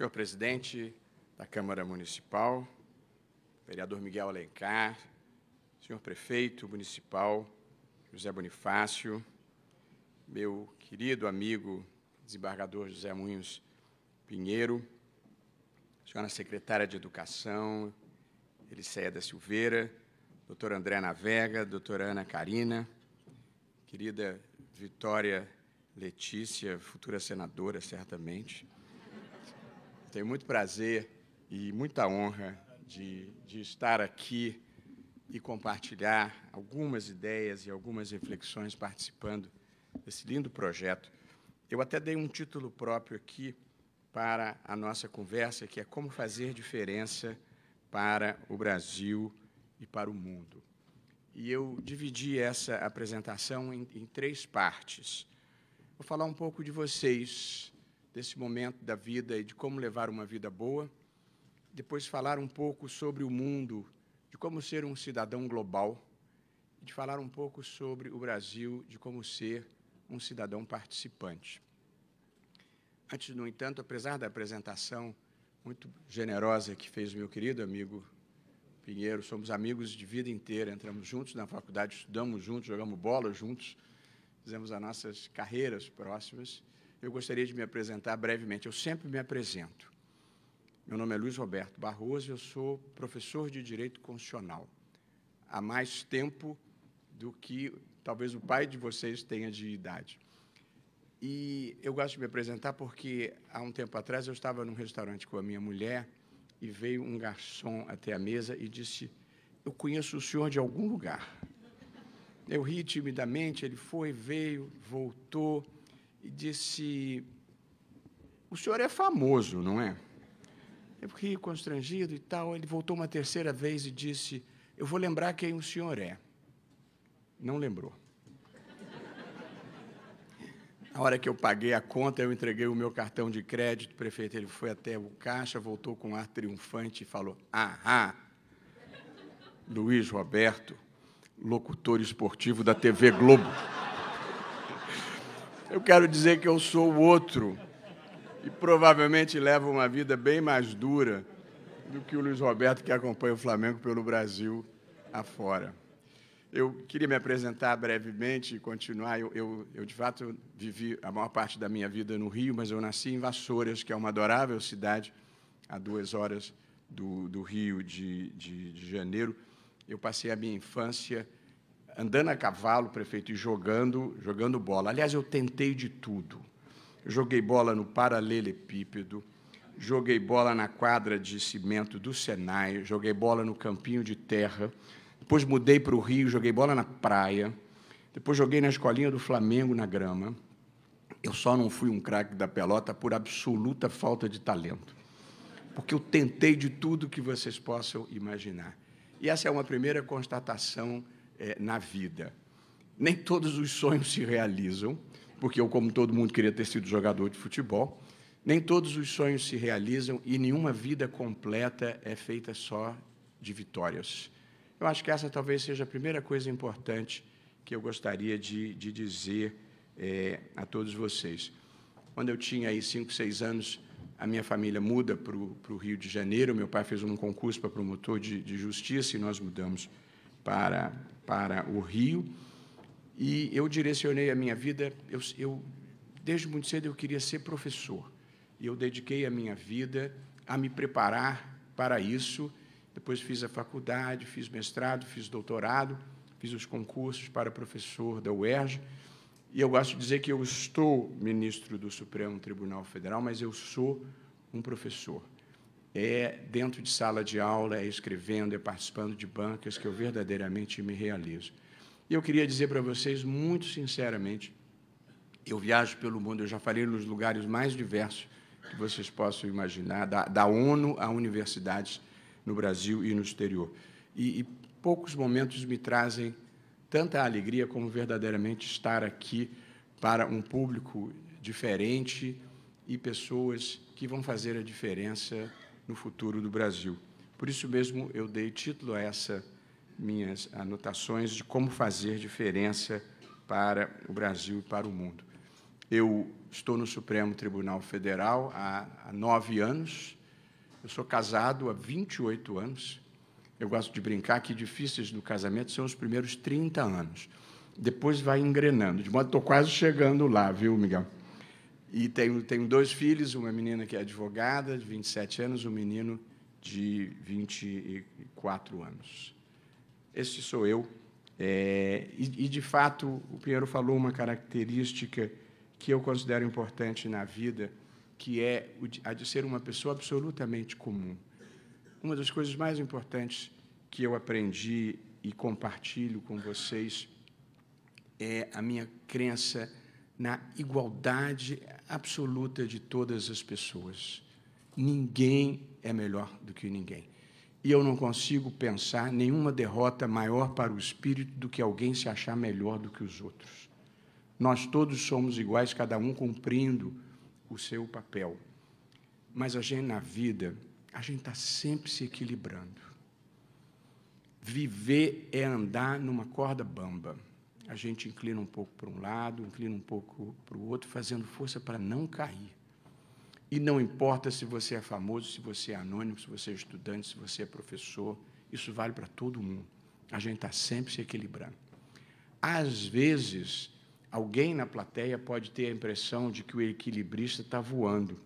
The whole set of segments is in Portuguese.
senhor presidente da Câmara Municipal, vereador Miguel Alencar, senhor prefeito municipal José Bonifácio, meu querido amigo desembargador José Munhos Pinheiro, senhora secretária de Educação, Eliceia da Silveira, doutora André Navega, doutora Ana Carina, querida Vitória Letícia, futura senadora, certamente, tenho muito prazer e muita honra de, de estar aqui e compartilhar algumas ideias e algumas reflexões participando desse lindo projeto. Eu até dei um título próprio aqui para a nossa conversa, que é Como Fazer Diferença para o Brasil e para o Mundo. E eu dividi essa apresentação em, em três partes. Vou falar um pouco de vocês, desse momento da vida e de como levar uma vida boa. Depois falar um pouco sobre o mundo, de como ser um cidadão global, e de falar um pouco sobre o Brasil, de como ser um cidadão participante. Antes, no entanto, apesar da apresentação muito generosa que fez o meu querido amigo Pinheiro, somos amigos de vida inteira, entramos juntos na faculdade, estudamos juntos, jogamos bola juntos, fizemos as nossas carreiras próximas. Eu gostaria de me apresentar brevemente. Eu sempre me apresento. Meu nome é Luiz Roberto Barroso, eu sou professor de Direito Constitucional. Há mais tempo do que talvez o pai de vocês tenha de idade. E eu gosto de me apresentar porque há um tempo atrás eu estava num restaurante com a minha mulher e veio um garçom até a mesa e disse: Eu conheço o senhor de algum lugar. Eu ri timidamente, ele foi, veio, voltou e disse: O senhor é famoso, não é? Eu é fiquei constrangido e tal. Ele voltou uma terceira vez e disse: Eu vou lembrar quem o senhor é. Não lembrou. na hora que eu paguei a conta, eu entreguei o meu cartão de crédito, o prefeito. Ele foi até o caixa, voltou com um ar triunfante e falou: Ahá, Luiz Roberto, locutor esportivo da TV Globo. Eu quero dizer que eu sou o outro e provavelmente levo uma vida bem mais dura do que o Luiz Roberto, que acompanha o Flamengo pelo Brasil afora. Eu queria me apresentar brevemente e continuar. Eu, eu, eu, de fato, vivi a maior parte da minha vida no Rio, mas eu nasci em Vassouras, que é uma adorável cidade, a duas horas do, do Rio de, de, de Janeiro. Eu passei a minha infância andando a cavalo, prefeito, e jogando, jogando bola. Aliás, eu tentei de tudo. Eu joguei bola no paralelepípedo, joguei bola na quadra de cimento do Senai, joguei bola no campinho de terra, depois mudei para o Rio, joguei bola na praia, depois joguei na escolinha do Flamengo na grama. Eu só não fui um craque da pelota por absoluta falta de talento, porque eu tentei de tudo que vocês possam imaginar. E essa é uma primeira constatação é, na vida. Nem todos os sonhos se realizam, porque eu, como todo mundo, queria ter sido jogador de futebol. Nem todos os sonhos se realizam e nenhuma vida completa é feita só de vitórias. Eu acho que essa talvez seja a primeira coisa importante que eu gostaria de, de dizer é, a todos vocês. Quando eu tinha aí cinco, seis anos, a minha família muda para o Rio de Janeiro. Meu pai fez um concurso para promotor de, de justiça e nós mudamos para para o Rio. E eu direcionei a minha vida, eu, eu, desde muito cedo eu queria ser professor. E eu dediquei a minha vida a me preparar para isso. Depois fiz a faculdade, fiz mestrado, fiz doutorado, fiz os concursos para professor da UERJ. E eu gosto de dizer que eu estou ministro do Supremo Tribunal Federal, mas eu sou um professor é dentro de sala de aula, é escrevendo, é participando de bancas que eu verdadeiramente me realizo. E eu queria dizer para vocês, muito sinceramente, eu viajo pelo mundo, eu já falei nos lugares mais diversos que vocês possam imaginar, da, da ONU a universidades no Brasil e no exterior. E, e poucos momentos me trazem tanta alegria como verdadeiramente estar aqui para um público diferente e pessoas que vão fazer a diferença no futuro do Brasil. Por isso mesmo, eu dei título a essas minhas anotações de como fazer diferença para o Brasil e para o mundo. Eu estou no Supremo Tribunal Federal há, há nove anos, eu sou casado há 28 anos. Eu gosto de brincar que difíceis do casamento são os primeiros 30 anos. Depois vai engrenando, de modo que estou quase chegando lá, viu, Miguel? E tenho, tenho dois filhos, uma menina que é advogada, de 27 anos, um menino de 24 anos. Esse sou eu. É, e, e, de fato, o Pinheiro falou uma característica que eu considero importante na vida, que é a de ser uma pessoa absolutamente comum. Uma das coisas mais importantes que eu aprendi e compartilho com vocês é a minha crença na igualdade absoluta de todas as pessoas. Ninguém é melhor do que ninguém. E eu não consigo pensar nenhuma derrota maior para o espírito do que alguém se achar melhor do que os outros. Nós todos somos iguais, cada um cumprindo o seu papel. Mas a gente, na vida, a gente está sempre se equilibrando. Viver é andar numa corda bamba a gente inclina um pouco para um lado, inclina um pouco para o outro, fazendo força para não cair. E não importa se você é famoso, se você é anônimo, se você é estudante, se você é professor, isso vale para todo mundo. A gente está sempre se equilibrando. Às vezes, alguém na plateia pode ter a impressão de que o equilibrista está voando.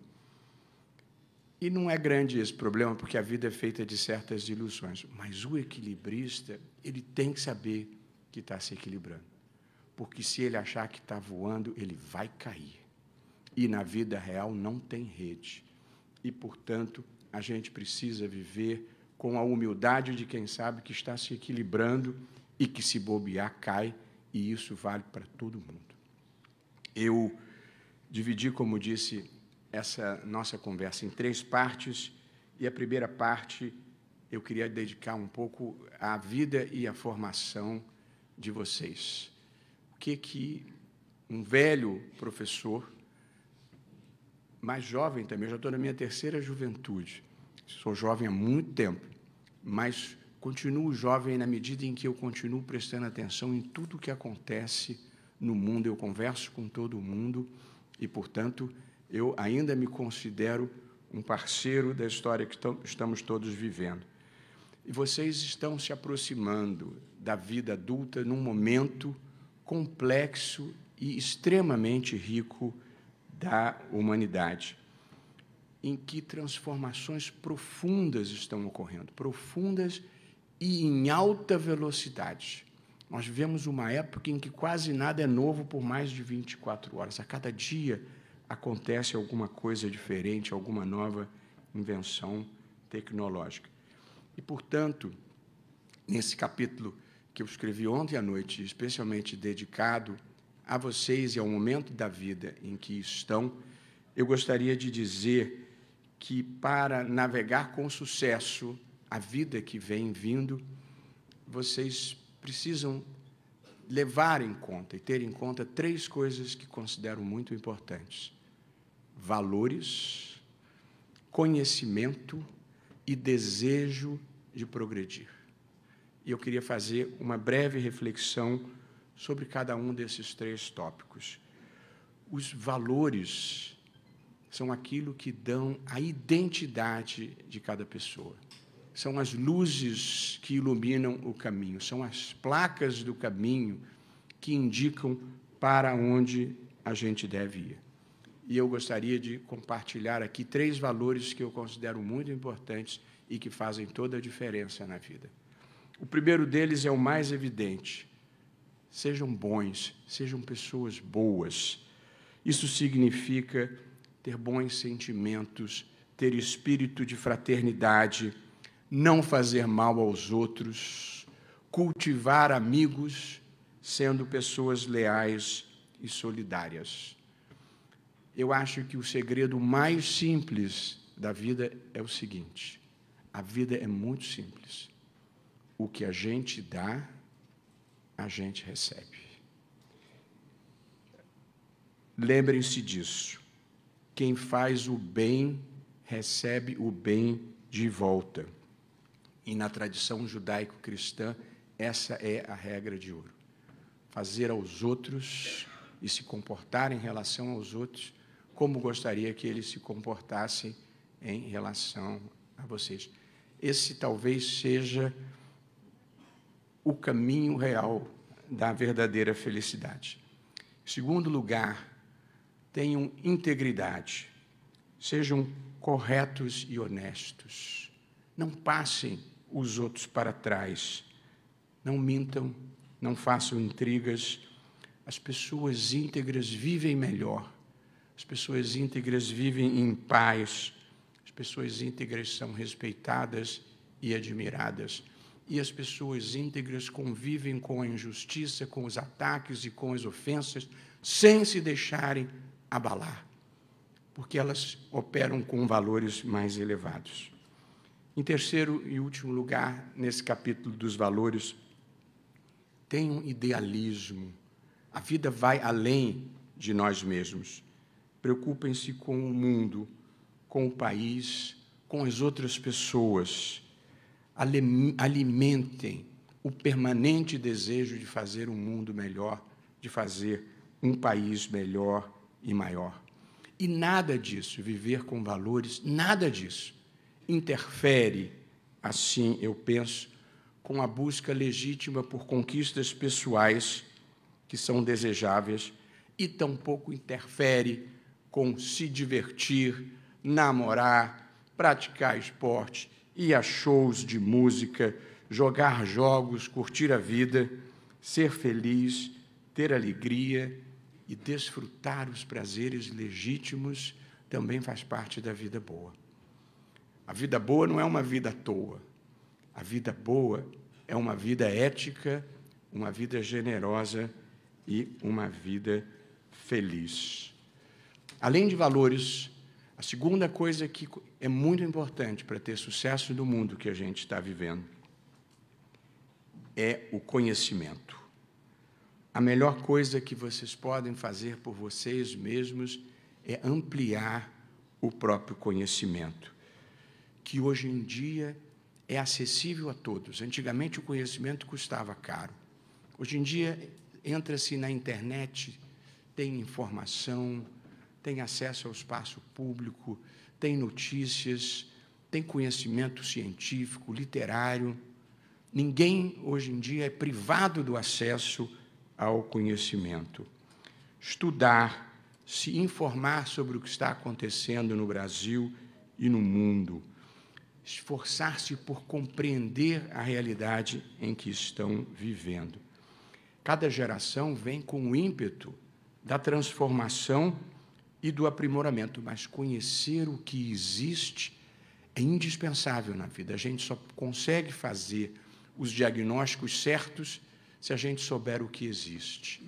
E não é grande esse problema, porque a vida é feita de certas ilusões. Mas o equilibrista, ele tem que saber que está se equilibrando porque se ele achar que está voando, ele vai cair. E na vida real não tem rede. E, portanto, a gente precisa viver com a humildade de quem sabe que está se equilibrando e que, se bobear, cai, e isso vale para todo mundo. Eu dividi, como disse, essa nossa conversa em três partes, e a primeira parte eu queria dedicar um pouco à vida e à formação de vocês o que que um velho professor, mais jovem também, eu já estou na minha terceira juventude, sou jovem há muito tempo, mas continuo jovem na medida em que eu continuo prestando atenção em tudo o que acontece no mundo, eu converso com todo mundo e, portanto, eu ainda me considero um parceiro da história que estamos todos vivendo. E vocês estão se aproximando da vida adulta num momento complexo e extremamente rico da humanidade, em que transformações profundas estão ocorrendo, profundas e em alta velocidade. Nós vivemos uma época em que quase nada é novo por mais de 24 horas. A cada dia acontece alguma coisa diferente, alguma nova invenção tecnológica. E, portanto, nesse capítulo que eu escrevi ontem à noite, especialmente dedicado a vocês e ao momento da vida em que estão, eu gostaria de dizer que para navegar com sucesso a vida que vem vindo, vocês precisam levar em conta e ter em conta três coisas que considero muito importantes: valores, conhecimento e desejo de progredir e eu queria fazer uma breve reflexão sobre cada um desses três tópicos. Os valores são aquilo que dão a identidade de cada pessoa. São as luzes que iluminam o caminho, são as placas do caminho que indicam para onde a gente deve ir. E eu gostaria de compartilhar aqui três valores que eu considero muito importantes e que fazem toda a diferença na vida. O primeiro deles é o mais evidente. Sejam bons, sejam pessoas boas. Isso significa ter bons sentimentos, ter espírito de fraternidade, não fazer mal aos outros, cultivar amigos, sendo pessoas leais e solidárias. Eu acho que o segredo mais simples da vida é o seguinte: a vida é muito simples o que a gente dá, a gente recebe. Lembrem-se disso. Quem faz o bem, recebe o bem de volta. E na tradição judaico-cristã, essa é a regra de ouro. Fazer aos outros e se comportar em relação aos outros como gostaria que eles se comportassem em relação a vocês. Esse talvez seja o caminho real da verdadeira felicidade. segundo lugar, tenham integridade. Sejam corretos e honestos. Não passem os outros para trás. Não mintam, não façam intrigas. As pessoas íntegras vivem melhor. As pessoas íntegras vivem em paz. As pessoas íntegras são respeitadas e admiradas e as pessoas íntegras convivem com a injustiça, com os ataques e com as ofensas, sem se deixarem abalar, porque elas operam com valores mais elevados. Em terceiro e último lugar, nesse capítulo dos valores, tem um idealismo. A vida vai além de nós mesmos. Preocupem-se com o mundo, com o país, com as outras pessoas alimentem o permanente desejo de fazer um mundo melhor, de fazer um país melhor e maior. E nada disso, viver com valores, nada disso interfere, assim eu penso, com a busca legítima por conquistas pessoais que são desejáveis e tampouco interfere com se divertir, namorar, praticar esporte, ir a shows de música, jogar jogos, curtir a vida, ser feliz, ter alegria e desfrutar os prazeres legítimos também faz parte da vida boa. A vida boa não é uma vida à toa. A vida boa é uma vida ética, uma vida generosa e uma vida feliz. Além de valores a segunda coisa que é muito importante para ter sucesso no mundo que a gente está vivendo é o conhecimento. A melhor coisa que vocês podem fazer por vocês mesmos é ampliar o próprio conhecimento, que hoje em dia é acessível a todos. Antigamente o conhecimento custava caro. Hoje em dia entra-se na internet, tem informação, tem acesso ao espaço público, tem notícias, tem conhecimento científico, literário. Ninguém hoje em dia é privado do acesso ao conhecimento. Estudar, se informar sobre o que está acontecendo no Brasil e no mundo, esforçar-se por compreender a realidade em que estão vivendo. Cada geração vem com o ímpeto da transformação e do aprimoramento, mas conhecer o que existe é indispensável na vida. A gente só consegue fazer os diagnósticos certos se a gente souber o que existe.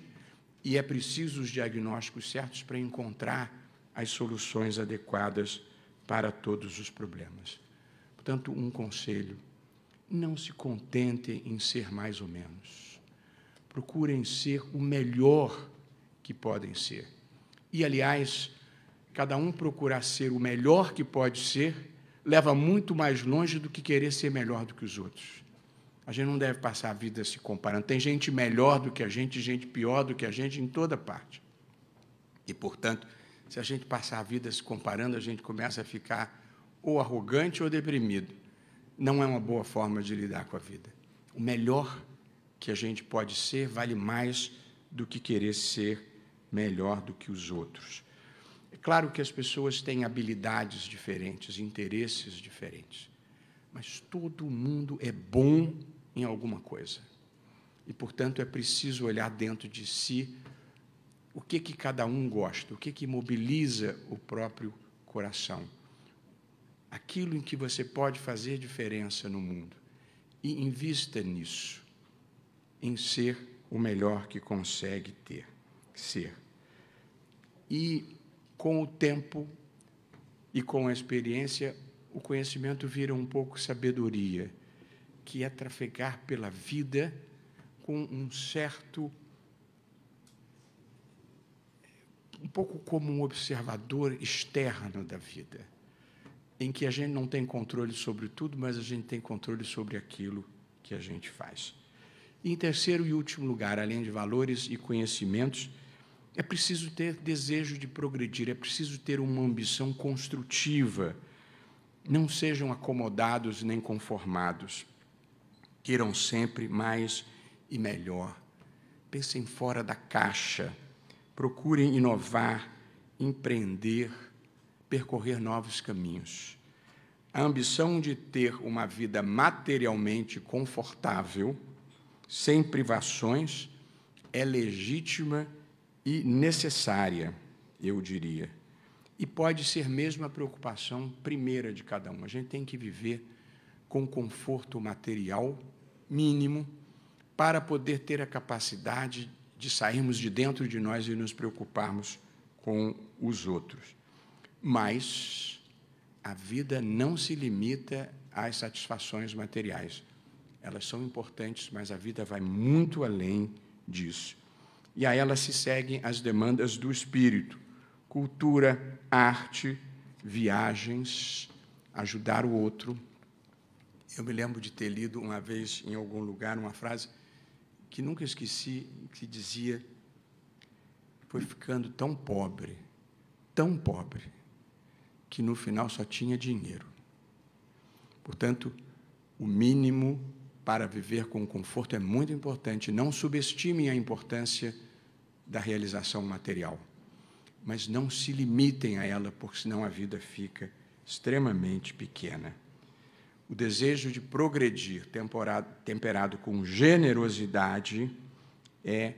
E é preciso os diagnósticos certos para encontrar as soluções adequadas para todos os problemas. Portanto, um conselho: não se contentem em ser mais ou menos. Procurem ser o melhor que podem ser e, aliás, cada um procurar ser o melhor que pode ser, leva muito mais longe do que querer ser melhor do que os outros. A gente não deve passar a vida se comparando. Tem gente melhor do que a gente, gente pior do que a gente em toda parte. E, portanto, se a gente passar a vida se comparando, a gente começa a ficar ou arrogante ou deprimido. Não é uma boa forma de lidar com a vida. O melhor que a gente pode ser vale mais do que querer ser melhor do que os outros. É claro que as pessoas têm habilidades diferentes, interesses diferentes, mas todo mundo é bom em alguma coisa. E, portanto, é preciso olhar dentro de si o que, que cada um gosta, o que, que mobiliza o próprio coração. Aquilo em que você pode fazer diferença no mundo. E invista nisso, em ser o melhor que consegue ter ser. E com o tempo e com a experiência, o conhecimento vira um pouco sabedoria, que é trafegar pela vida com um certo um pouco como um observador externo da vida, em que a gente não tem controle sobre tudo, mas a gente tem controle sobre aquilo que a gente faz. E em terceiro e último lugar, além de valores e conhecimentos, é preciso ter desejo de progredir, é preciso ter uma ambição construtiva. Não sejam acomodados nem conformados. Queiram sempre mais e melhor. Pensem fora da caixa. Procurem inovar, empreender, percorrer novos caminhos. A ambição de ter uma vida materialmente confortável, sem privações, é legítima e necessária, eu diria. E pode ser mesmo a preocupação primeira de cada um. A gente tem que viver com conforto material mínimo para poder ter a capacidade de sairmos de dentro de nós e nos preocuparmos com os outros. Mas a vida não se limita às satisfações materiais. Elas são importantes, mas a vida vai muito além disso e a ela se seguem as demandas do espírito: cultura, arte, viagens, ajudar o outro. Eu me lembro de ter lido uma vez em algum lugar uma frase que nunca esqueci, que dizia: foi ficando tão pobre, tão pobre, que no final só tinha dinheiro. Portanto, o mínimo para viver com conforto é muito importante. Não subestime a importância da realização material. Mas não se limitem a ela, porque senão a vida fica extremamente pequena. O desejo de progredir, temperado com generosidade, é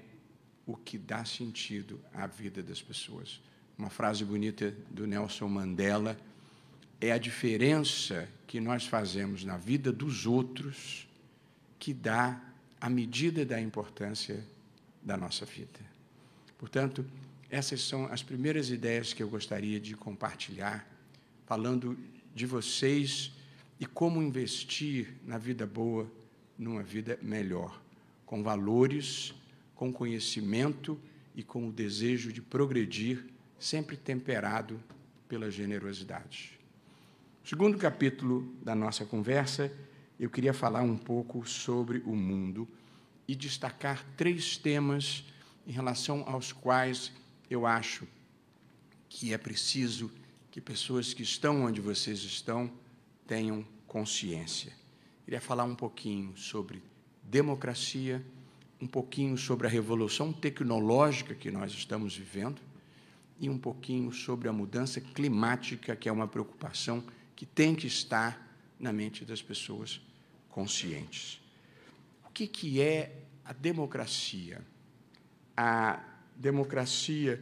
o que dá sentido à vida das pessoas. Uma frase bonita do Nelson Mandela é a diferença que nós fazemos na vida dos outros que dá a medida da importância da nossa vida. Portanto, essas são as primeiras ideias que eu gostaria de compartilhar, falando de vocês e como investir na vida boa, numa vida melhor, com valores, com conhecimento e com o desejo de progredir, sempre temperado pela generosidade. Segundo capítulo da nossa conversa, eu queria falar um pouco sobre o mundo e destacar três temas em relação aos quais eu acho que é preciso que pessoas que estão onde vocês estão tenham consciência. Queria falar um pouquinho sobre democracia, um pouquinho sobre a revolução tecnológica que nós estamos vivendo e um pouquinho sobre a mudança climática, que é uma preocupação que tem que estar na mente das pessoas conscientes. O que, que é a democracia? a democracia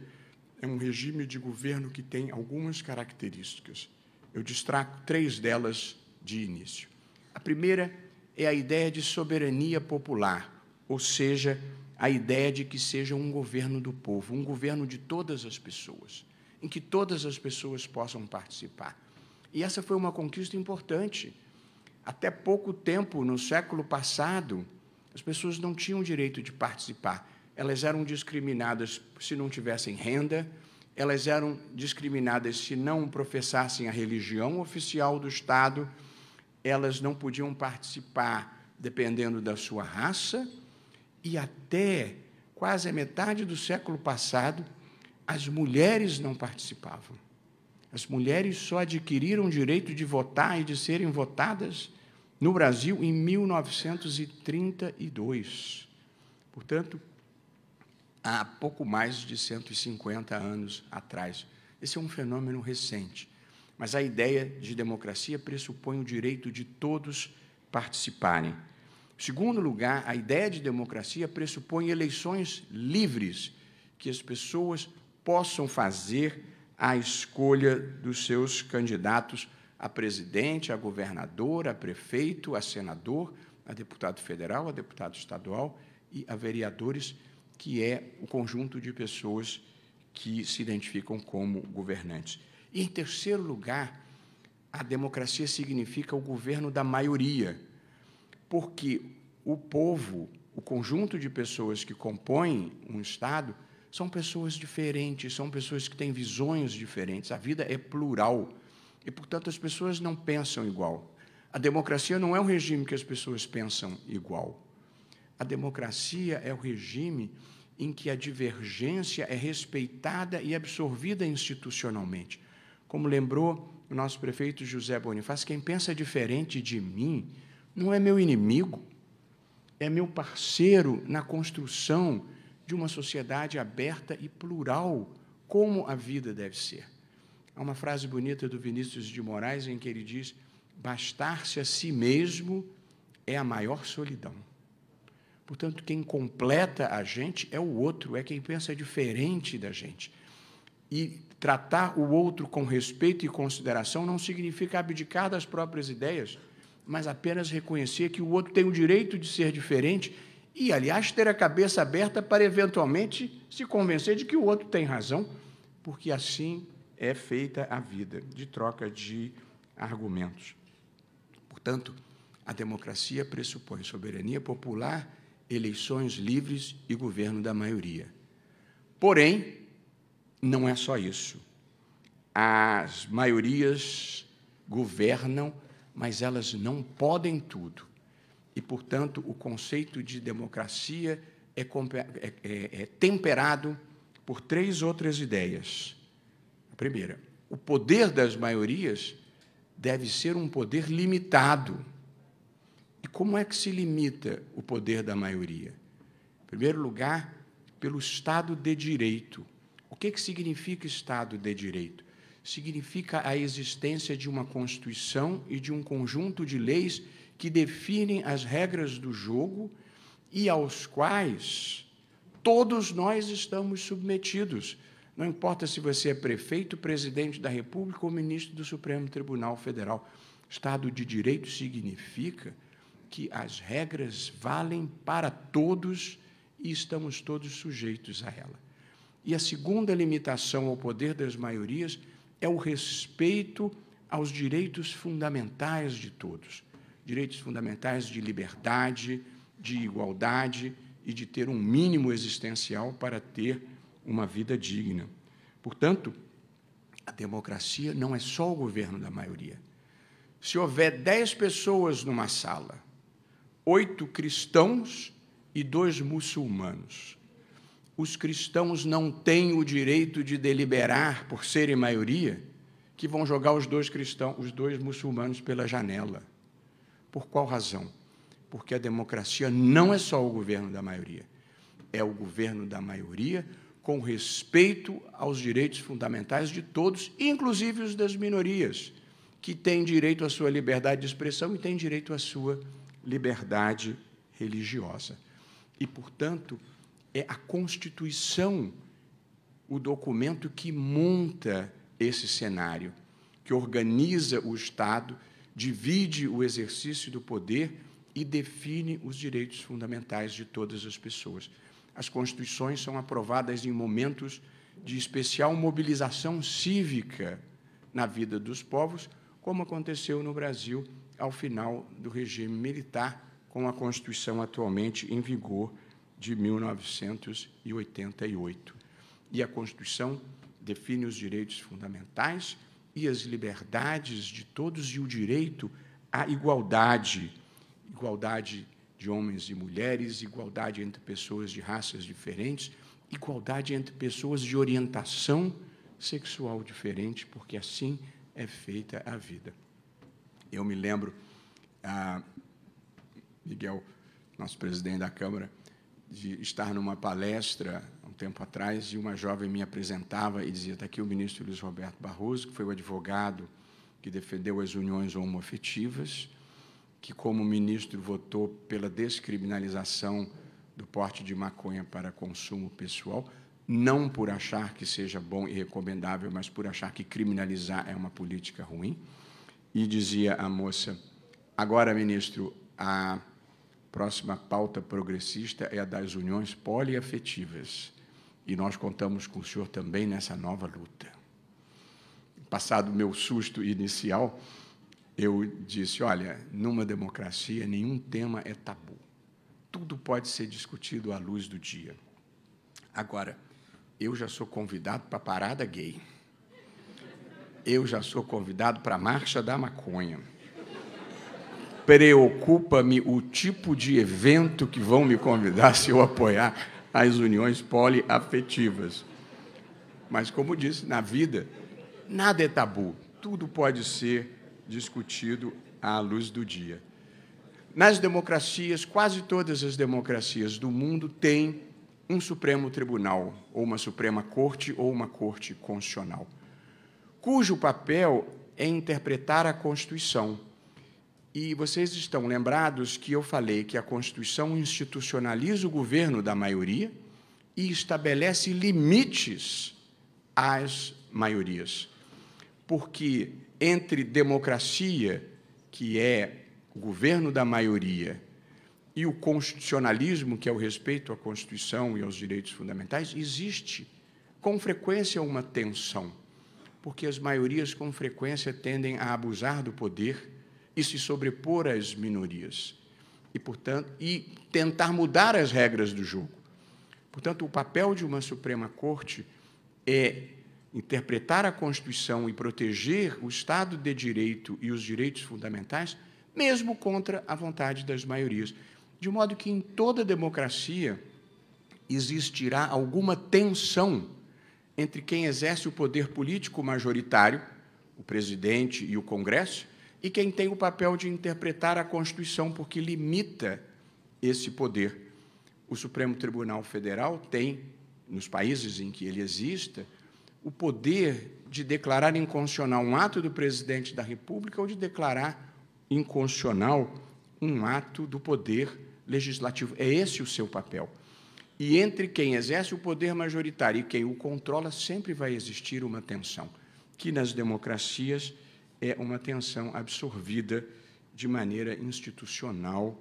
é um regime de governo que tem algumas características. Eu destaco três delas de início. A primeira é a ideia de soberania popular, ou seja, a ideia de que seja um governo do povo, um governo de todas as pessoas, em que todas as pessoas possam participar. E essa foi uma conquista importante. Até pouco tempo, no século passado, as pessoas não tinham direito de participar elas eram discriminadas se não tivessem renda, elas eram discriminadas se não professassem a religião oficial do Estado, elas não podiam participar dependendo da sua raça, e até quase a metade do século passado, as mulheres não participavam. As mulheres só adquiriram o direito de votar e de serem votadas no Brasil em 1932. Portanto, há pouco mais de 150 anos atrás. Esse é um fenômeno recente. Mas a ideia de democracia pressupõe o direito de todos participarem. Segundo lugar, a ideia de democracia pressupõe eleições livres, que as pessoas possam fazer a escolha dos seus candidatos a presidente, a governador, a prefeito, a senador, a deputado federal, a deputado estadual e a vereadores que é o conjunto de pessoas que se identificam como governantes. E, em terceiro lugar, a democracia significa o governo da maioria, porque o povo, o conjunto de pessoas que compõem um Estado, são pessoas diferentes, são pessoas que têm visões diferentes. A vida é plural e, portanto, as pessoas não pensam igual. A democracia não é um regime que as pessoas pensam igual. A democracia é o regime em que a divergência é respeitada e absorvida institucionalmente. Como lembrou o nosso prefeito José Bonifácio, quem pensa diferente de mim não é meu inimigo, é meu parceiro na construção de uma sociedade aberta e plural, como a vida deve ser. Há uma frase bonita do Vinícius de Moraes em que ele diz: Bastar-se a si mesmo é a maior solidão. Portanto, quem completa a gente é o outro, é quem pensa diferente da gente. E tratar o outro com respeito e consideração não significa abdicar das próprias ideias, mas apenas reconhecer que o outro tem o direito de ser diferente e, aliás, ter a cabeça aberta para eventualmente se convencer de que o outro tem razão, porque assim é feita a vida, de troca de argumentos. Portanto, a democracia pressupõe soberania popular eleições livres e governo da maioria. Porém, não é só isso. As maiorias governam, mas elas não podem tudo. E, portanto, o conceito de democracia é, é, é, é temperado por três outras ideias. A primeira, o poder das maiorias deve ser um poder limitado e como é que se limita o poder da maioria? Em primeiro lugar, pelo Estado de Direito. O que, que significa Estado de Direito? Significa a existência de uma Constituição e de um conjunto de leis que definem as regras do jogo e aos quais todos nós estamos submetidos. Não importa se você é prefeito, presidente da República ou ministro do Supremo Tribunal Federal. Estado de Direito significa que as regras valem para todos e estamos todos sujeitos a ela. E a segunda limitação ao poder das maiorias é o respeito aos direitos fundamentais de todos direitos fundamentais de liberdade, de igualdade e de ter um mínimo existencial para ter uma vida digna. Portanto, a democracia não é só o governo da maioria. Se houver dez pessoas numa sala oito cristãos e dois muçulmanos. Os cristãos não têm o direito de deliberar, por serem maioria, que vão jogar os dois cristãos, os dois muçulmanos pela janela. Por qual razão? Porque a democracia não é só o governo da maioria, é o governo da maioria com respeito aos direitos fundamentais de todos, inclusive os das minorias, que têm direito à sua liberdade de expressão e têm direito à sua liberdade religiosa. E, portanto, é a Constituição o documento que monta esse cenário, que organiza o Estado, divide o exercício do poder e define os direitos fundamentais de todas as pessoas. As constituições são aprovadas em momentos de especial mobilização cívica na vida dos povos, como aconteceu no Brasil ao final do regime militar, com a Constituição atualmente em vigor de 1988. E a Constituição define os direitos fundamentais e as liberdades de todos e o direito à igualdade, igualdade de homens e mulheres, igualdade entre pessoas de raças diferentes, igualdade entre pessoas de orientação sexual diferente, porque assim é feita a vida. Eu me lembro, ah, Miguel, nosso presidente da Câmara, de estar numa palestra um tempo atrás e uma jovem me apresentava e dizia: está aqui o ministro Luiz Roberto Barroso, que foi o advogado que defendeu as uniões homoafetivas, que, como ministro, votou pela descriminalização do porte de maconha para consumo pessoal, não por achar que seja bom e recomendável, mas por achar que criminalizar é uma política ruim. E dizia a moça: Agora, ministro, a próxima pauta progressista é a das uniões poliafetivas. E nós contamos com o senhor também nessa nova luta. Passado o meu susto inicial, eu disse: olha, numa democracia nenhum tema é tabu. Tudo pode ser discutido à luz do dia. Agora, eu já sou convidado para a parada gay eu já sou convidado para a Marcha da Maconha. Preocupa-me o tipo de evento que vão me convidar se eu apoiar as uniões poliafetivas. Mas, como disse, na vida, nada é tabu, tudo pode ser discutido à luz do dia. Nas democracias, quase todas as democracias do mundo têm um Supremo Tribunal, ou uma Suprema Corte, ou uma Corte Constitucional cujo papel é interpretar a Constituição. E vocês estão lembrados que eu falei que a Constituição institucionaliza o governo da maioria e estabelece limites às maiorias. Porque entre democracia, que é o governo da maioria, e o constitucionalismo, que é o respeito à Constituição e aos direitos fundamentais, existe com frequência uma tensão porque as maiorias com frequência tendem a abusar do poder e se sobrepor às minorias e portanto e tentar mudar as regras do jogo. Portanto, o papel de uma Suprema Corte é interpretar a Constituição e proteger o Estado de Direito e os direitos fundamentais, mesmo contra a vontade das maiorias, de modo que em toda democracia existirá alguma tensão entre quem exerce o poder político majoritário, o presidente e o Congresso, e quem tem o papel de interpretar a Constituição, porque limita esse poder. O Supremo Tribunal Federal tem, nos países em que ele exista, o poder de declarar inconstitucional um ato do presidente da República ou de declarar inconstitucional um ato do poder legislativo. É esse o seu papel. E entre quem exerce o poder majoritário e quem o controla, sempre vai existir uma tensão, que nas democracias é uma tensão absorvida de maneira institucional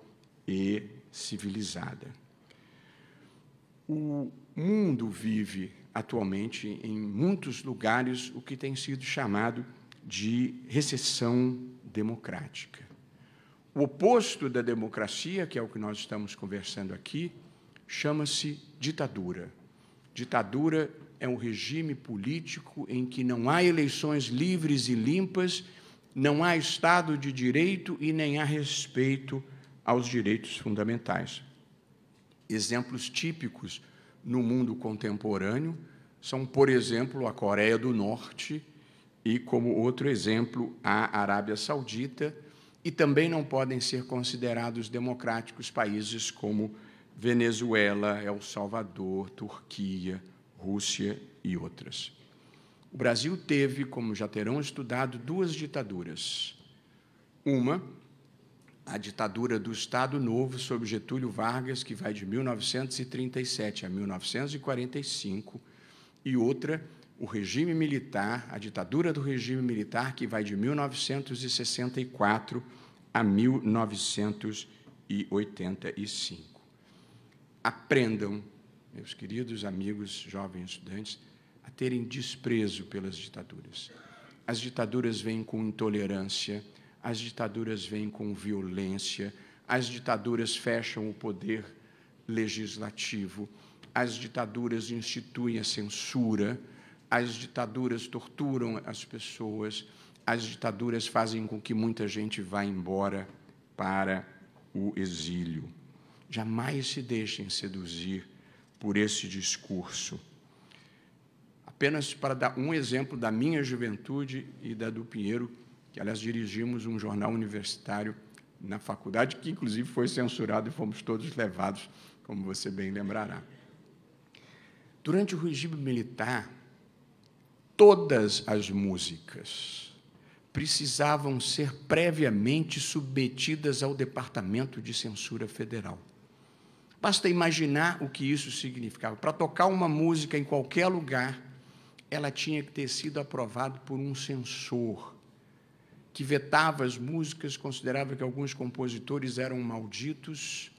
e civilizada. O mundo vive atualmente, em muitos lugares, o que tem sido chamado de recessão democrática. O oposto da democracia, que é o que nós estamos conversando aqui, chama-se ditadura. Ditadura é um regime político em que não há eleições livres e limpas, não há Estado de direito e nem há respeito aos direitos fundamentais. Exemplos típicos no mundo contemporâneo são, por exemplo, a Coreia do Norte e, como outro exemplo, a Arábia Saudita, e também não podem ser considerados democráticos países como Venezuela, El Salvador, Turquia, Rússia e outras. O Brasil teve, como já terão estudado, duas ditaduras. Uma, a ditadura do Estado Novo sob Getúlio Vargas, que vai de 1937 a 1945, e outra, o regime militar, a ditadura do regime militar, que vai de 1964 a 1985 aprendam, meus queridos amigos, jovens estudantes, a terem desprezo pelas ditaduras. As ditaduras vêm com intolerância, as ditaduras vêm com violência, as ditaduras fecham o poder legislativo, as ditaduras instituem a censura, as ditaduras torturam as pessoas, as ditaduras fazem com que muita gente vá embora para o exílio. Jamais se deixem seduzir por esse discurso. Apenas para dar um exemplo da minha juventude e da do Pinheiro, que, aliás, dirigimos um jornal universitário na faculdade, que, inclusive, foi censurado e fomos todos levados, como você bem lembrará. Durante o regime militar, todas as músicas precisavam ser previamente submetidas ao Departamento de Censura Federal. Basta imaginar o que isso significava. Para tocar uma música em qualquer lugar, ela tinha que ter sido aprovada por um censor que vetava as músicas, considerava que alguns compositores eram malditos.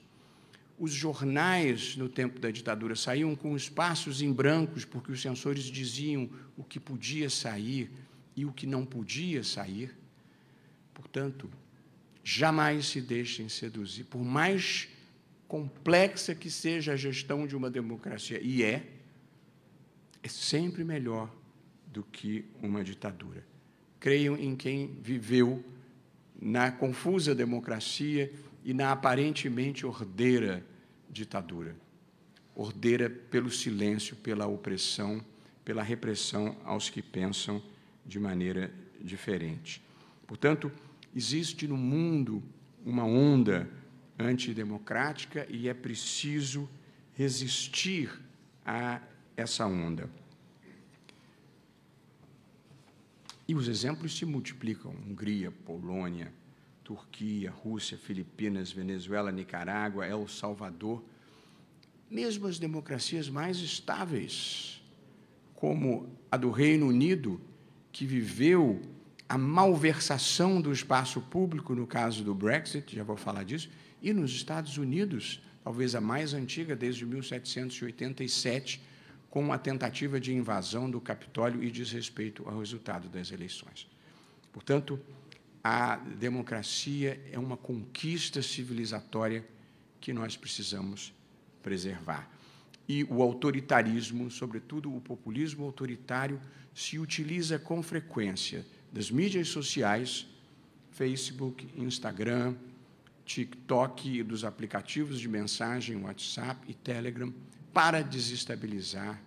Os jornais, no tempo da ditadura, saíam com espaços em brancos, porque os censores diziam o que podia sair e o que não podia sair. Portanto, jamais se deixem seduzir, por mais complexa que seja a gestão de uma democracia, e é, é sempre melhor do que uma ditadura. Creiam em quem viveu na confusa democracia e na aparentemente ordeira ditadura. Ordeira pelo silêncio, pela opressão, pela repressão aos que pensam de maneira diferente. Portanto, existe no mundo uma onda antidemocrática e é preciso resistir a essa onda. E os exemplos se multiplicam: Hungria, Polônia, Turquia, Rússia, Filipinas, Venezuela, Nicarágua, El Salvador. Mesmo as democracias mais estáveis, como a do Reino Unido, que viveu a malversação do espaço público no caso do Brexit, já vou falar disso, e nos Estados Unidos, talvez a mais antiga desde 1787, com a tentativa de invasão do Capitólio e desrespeito ao resultado das eleições. Portanto, a democracia é uma conquista civilizatória que nós precisamos preservar. E o autoritarismo, sobretudo o populismo autoritário, se utiliza com frequência das mídias sociais, Facebook, Instagram, TikTok e dos aplicativos de mensagem, WhatsApp e Telegram, para desestabilizar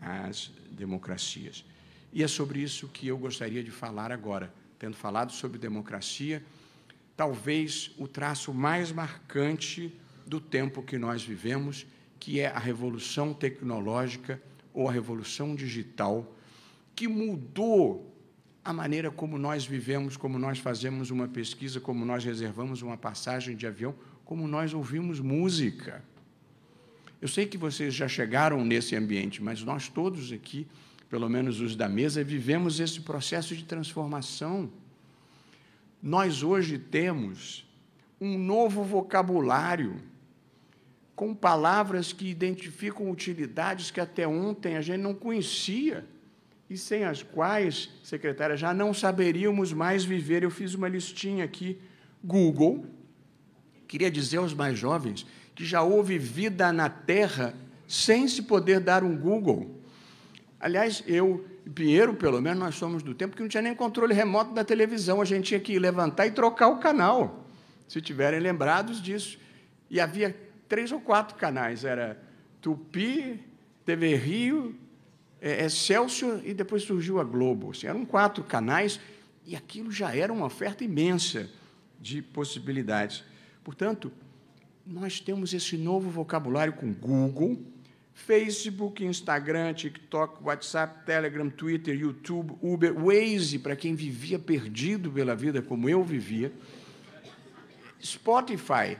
as democracias. E é sobre isso que eu gostaria de falar agora. Tendo falado sobre democracia, talvez o traço mais marcante do tempo que nós vivemos, que é a revolução tecnológica ou a revolução digital, que mudou a maneira como nós vivemos, como nós fazemos uma pesquisa, como nós reservamos uma passagem de avião, como nós ouvimos música. Eu sei que vocês já chegaram nesse ambiente, mas nós todos aqui, pelo menos os da mesa, vivemos esse processo de transformação. Nós hoje temos um novo vocabulário com palavras que identificam utilidades que até ontem a gente não conhecia e sem as quais, secretária, já não saberíamos mais viver. Eu fiz uma listinha aqui. Google, queria dizer aos mais jovens que já houve vida na Terra sem se poder dar um Google. Aliás, eu Pinheiro, pelo menos, nós somos do tempo que não tinha nem controle remoto da televisão. A gente tinha que levantar e trocar o canal, se tiverem lembrados disso. E havia três ou quatro canais. Era Tupi, TV Rio, é, Excelsior é e depois surgiu a Globo. Assim, eram quatro canais e aquilo já era uma oferta imensa de possibilidades. Portanto, nós temos esse novo vocabulário com Google, Facebook, Instagram, TikTok, WhatsApp, Telegram, Twitter, YouTube, Uber, Waze, para quem vivia perdido pela vida como eu vivia, Spotify.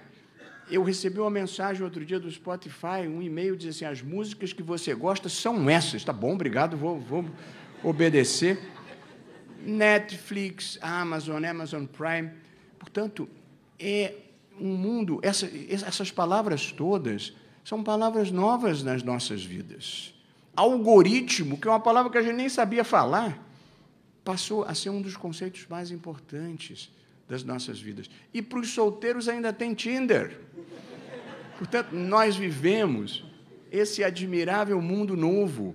Eu recebi uma mensagem outro dia do Spotify, um e-mail dizendo assim: as músicas que você gosta são essas. Tá bom, obrigado, vou, vou obedecer. Netflix, Amazon, Amazon Prime. Portanto, é um mundo. Essa, essas palavras todas são palavras novas nas nossas vidas. Algoritmo, que é uma palavra que a gente nem sabia falar, passou a ser um dos conceitos mais importantes das nossas vidas. E para os solteiros ainda tem Tinder. Portanto, nós vivemos esse admirável mundo novo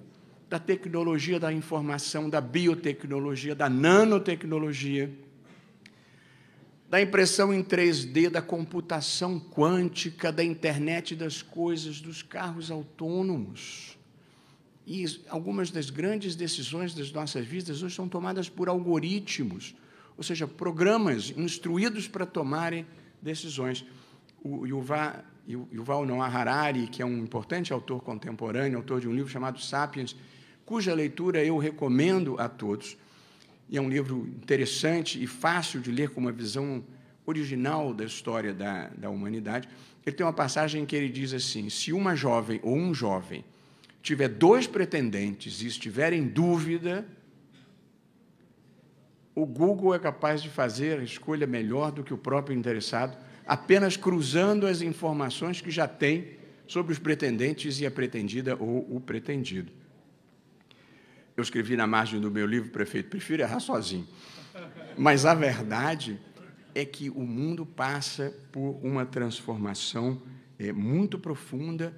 da tecnologia da informação, da biotecnologia, da nanotecnologia, da impressão em 3D, da computação quântica, da internet das coisas, dos carros autônomos. E algumas das grandes decisões das nossas vidas hoje são tomadas por algoritmos, ou seja, programas instruídos para tomarem decisões. O Yuval Yuval Noah Harari, que é um importante autor contemporâneo, autor de um livro chamado Sapiens, cuja leitura eu recomendo a todos. E é um livro interessante e fácil de ler, com uma visão original da história da, da humanidade. Ele tem uma passagem que ele diz assim: se uma jovem ou um jovem tiver dois pretendentes e estiver em dúvida, o Google é capaz de fazer a escolha melhor do que o próprio interessado apenas cruzando as informações que já tem sobre os pretendentes e a pretendida ou o pretendido. Eu escrevi na margem do meu livro, prefeito, prefiro errar sozinho. Mas a verdade é que o mundo passa por uma transformação é, muito profunda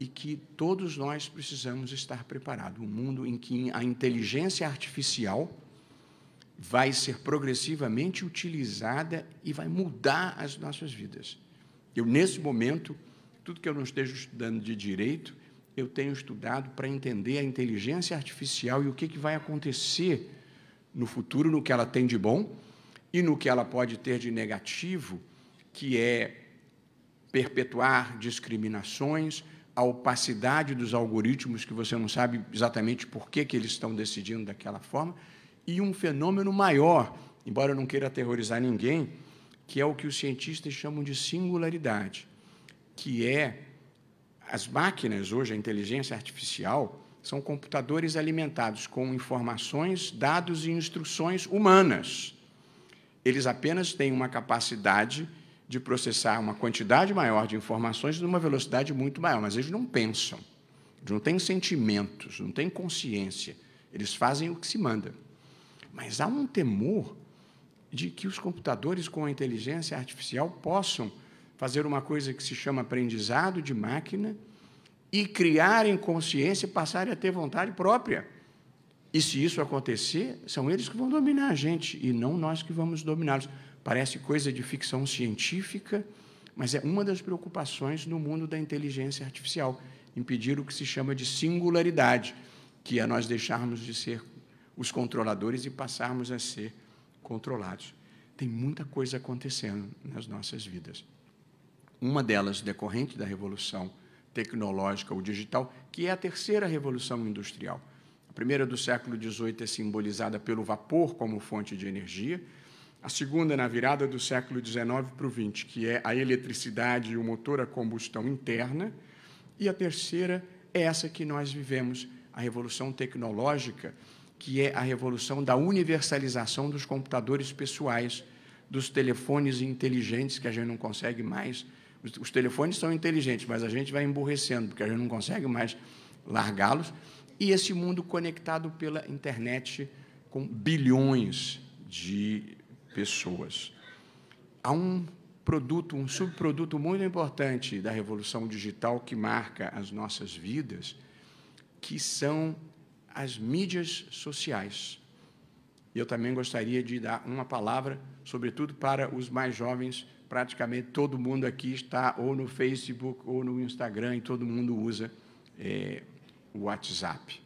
e que todos nós precisamos estar preparados. Um mundo em que a inteligência artificial vai ser progressivamente utilizada e vai mudar as nossas vidas. Eu, nesse momento, tudo que eu não esteja estudando de direito, eu tenho estudado para entender a inteligência artificial e o que, que vai acontecer no futuro, no que ela tem de bom e no que ela pode ter de negativo, que é perpetuar discriminações, a opacidade dos algoritmos, que você não sabe exatamente por que, que eles estão decidindo daquela forma e um fenômeno maior, embora eu não queira aterrorizar ninguém, que é o que os cientistas chamam de singularidade, que é as máquinas hoje, a inteligência artificial, são computadores alimentados com informações, dados e instruções humanas. Eles apenas têm uma capacidade de processar uma quantidade maior de informações numa velocidade muito maior, mas eles não pensam, eles não têm sentimentos, não têm consciência, eles fazem o que se manda. Mas há um temor de que os computadores com a inteligência artificial possam fazer uma coisa que se chama aprendizado de máquina e criarem consciência e passarem a ter vontade própria. E se isso acontecer, são eles que vão dominar a gente e não nós que vamos dominá-los. Parece coisa de ficção científica, mas é uma das preocupações no mundo da inteligência artificial impedir o que se chama de singularidade, que é nós deixarmos de ser os controladores e passarmos a ser controlados. Tem muita coisa acontecendo nas nossas vidas. Uma delas decorrente da revolução tecnológica ou digital, que é a terceira revolução industrial. A primeira do século XVIII é simbolizada pelo vapor como fonte de energia, a segunda na virada do século XIX para o XX, que é a eletricidade e o motor a combustão interna, e a terceira é essa que nós vivemos, a revolução tecnológica, que é a revolução da universalização dos computadores pessoais, dos telefones inteligentes, que a gente não consegue mais. Os, telefones são inteligentes, mas a gente vai emburrecendo, porque a gente não consegue mais largá-los. E esse mundo conectado pela internet com bilhões de pessoas. Há um produto, um subproduto muito importante da revolução digital que marca as nossas vidas, que são as mídias sociais. E eu também gostaria de dar uma palavra, sobretudo para os mais jovens. Praticamente todo mundo aqui está ou no Facebook ou no Instagram e todo mundo usa é, o WhatsApp.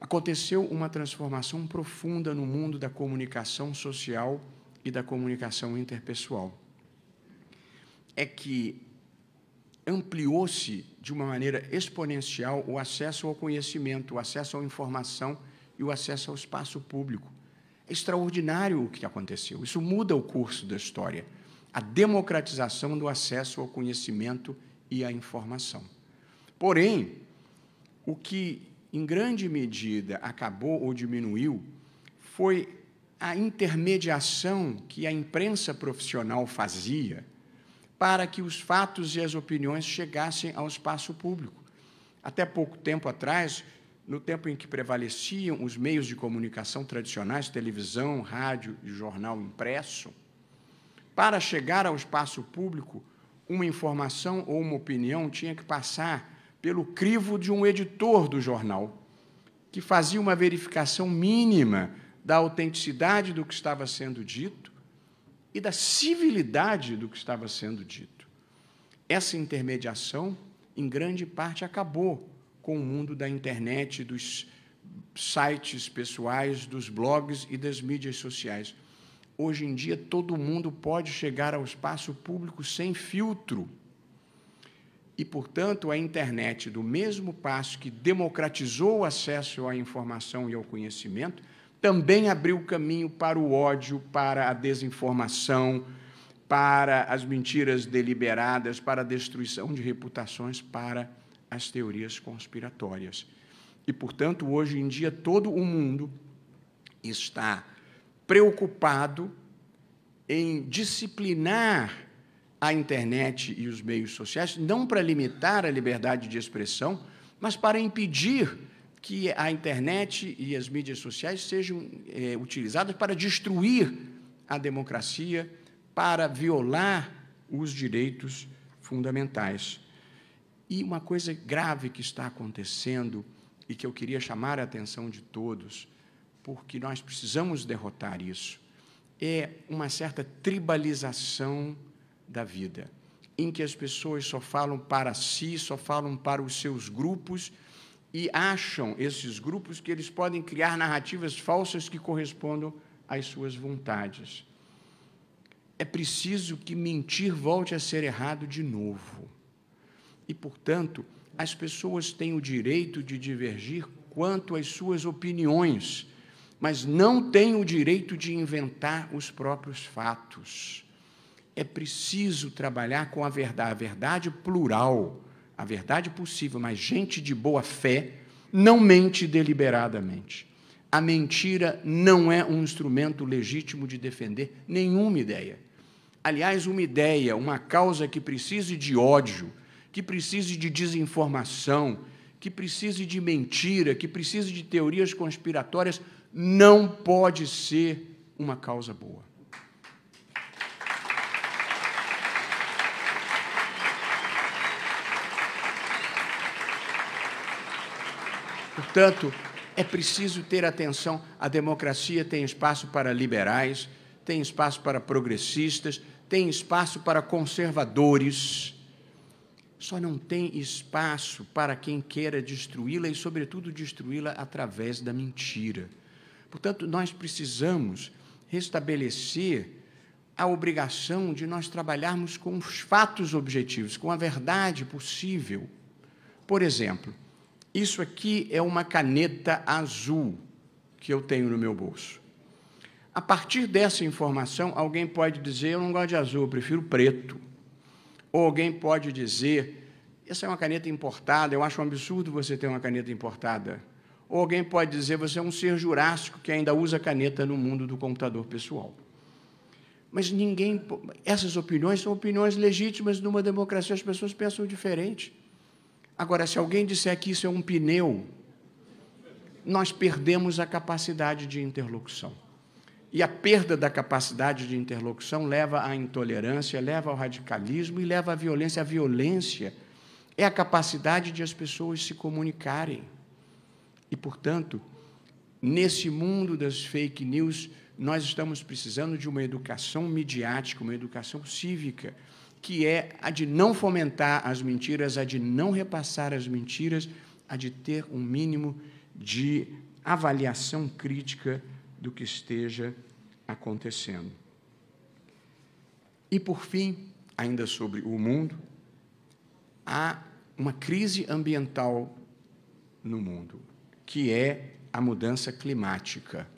Aconteceu uma transformação profunda no mundo da comunicação social e da comunicação interpessoal. É que ampliou-se de uma maneira exponencial o acesso ao conhecimento, o acesso à informação e o acesso ao espaço público. É extraordinário o que aconteceu. Isso muda o curso da história. A democratização do acesso ao conhecimento e à informação. Porém, o que em grande medida acabou ou diminuiu foi a intermediação que a imprensa profissional fazia para que os fatos e as opiniões chegassem ao espaço público. Até pouco tempo atrás, no tempo em que prevaleciam os meios de comunicação tradicionais, televisão, rádio e jornal impresso, para chegar ao espaço público, uma informação ou uma opinião tinha que passar pelo crivo de um editor do jornal, que fazia uma verificação mínima da autenticidade do que estava sendo dito e da civilidade do que estava sendo dito. Essa intermediação, em grande parte, acabou com o mundo da internet, dos sites pessoais, dos blogs e das mídias sociais. Hoje em dia, todo mundo pode chegar ao espaço público sem filtro. E, portanto, a internet, do mesmo passo que democratizou o acesso à informação e ao conhecimento, também abriu caminho para o ódio, para a desinformação, para as mentiras deliberadas, para a destruição de reputações, para as teorias conspiratórias. E, portanto, hoje em dia, todo o mundo está preocupado em disciplinar a internet e os meios sociais, não para limitar a liberdade de expressão, mas para impedir que a internet e as mídias sociais sejam é, utilizadas para destruir a democracia, para violar os direitos fundamentais. E uma coisa grave que está acontecendo e que eu queria chamar a atenção de todos, porque nós precisamos derrotar isso, é uma certa tribalização da vida, em que as pessoas só falam para si, só falam para os seus grupos e acham esses grupos que eles podem criar narrativas falsas que correspondam às suas vontades. É preciso que mentir volte a ser errado de novo. E, portanto, as pessoas têm o direito de divergir quanto às suas opiniões, mas não têm o direito de inventar os próprios fatos. É preciso trabalhar com a verdade, a verdade plural a verdade possível, mas gente de boa fé não mente deliberadamente. A mentira não é um instrumento legítimo de defender nenhuma ideia. Aliás, uma ideia, uma causa que precise de ódio, que precise de desinformação, que precise de mentira, que precise de teorias conspiratórias, não pode ser uma causa boa. Portanto, é preciso ter atenção. A democracia tem espaço para liberais, tem espaço para progressistas, tem espaço para conservadores. Só não tem espaço para quem queira destruí-la e, sobretudo, destruí-la através da mentira. Portanto, nós precisamos restabelecer a obrigação de nós trabalharmos com os fatos objetivos, com a verdade possível. Por exemplo, isso aqui é uma caneta azul que eu tenho no meu bolso. A partir dessa informação, alguém pode dizer: eu não gosto de azul, eu prefiro preto. Ou alguém pode dizer: essa é uma caneta importada, eu acho um absurdo você ter uma caneta importada. Ou alguém pode dizer: você é um ser jurássico que ainda usa caneta no mundo do computador pessoal. Mas ninguém. Essas opiniões são opiniões legítimas numa democracia, as pessoas pensam diferente. Agora, se alguém disser que isso é um pneu, nós perdemos a capacidade de interlocução. E a perda da capacidade de interlocução leva à intolerância, leva ao radicalismo e leva à violência. A violência é a capacidade de as pessoas se comunicarem. E, portanto, nesse mundo das fake news, nós estamos precisando de uma educação midiática, uma educação cívica que é a de não fomentar as mentiras, a de não repassar as mentiras, a de ter um mínimo de avaliação crítica do que esteja acontecendo. E, por fim, ainda sobre o mundo, há uma crise ambiental no mundo, que é a mudança climática.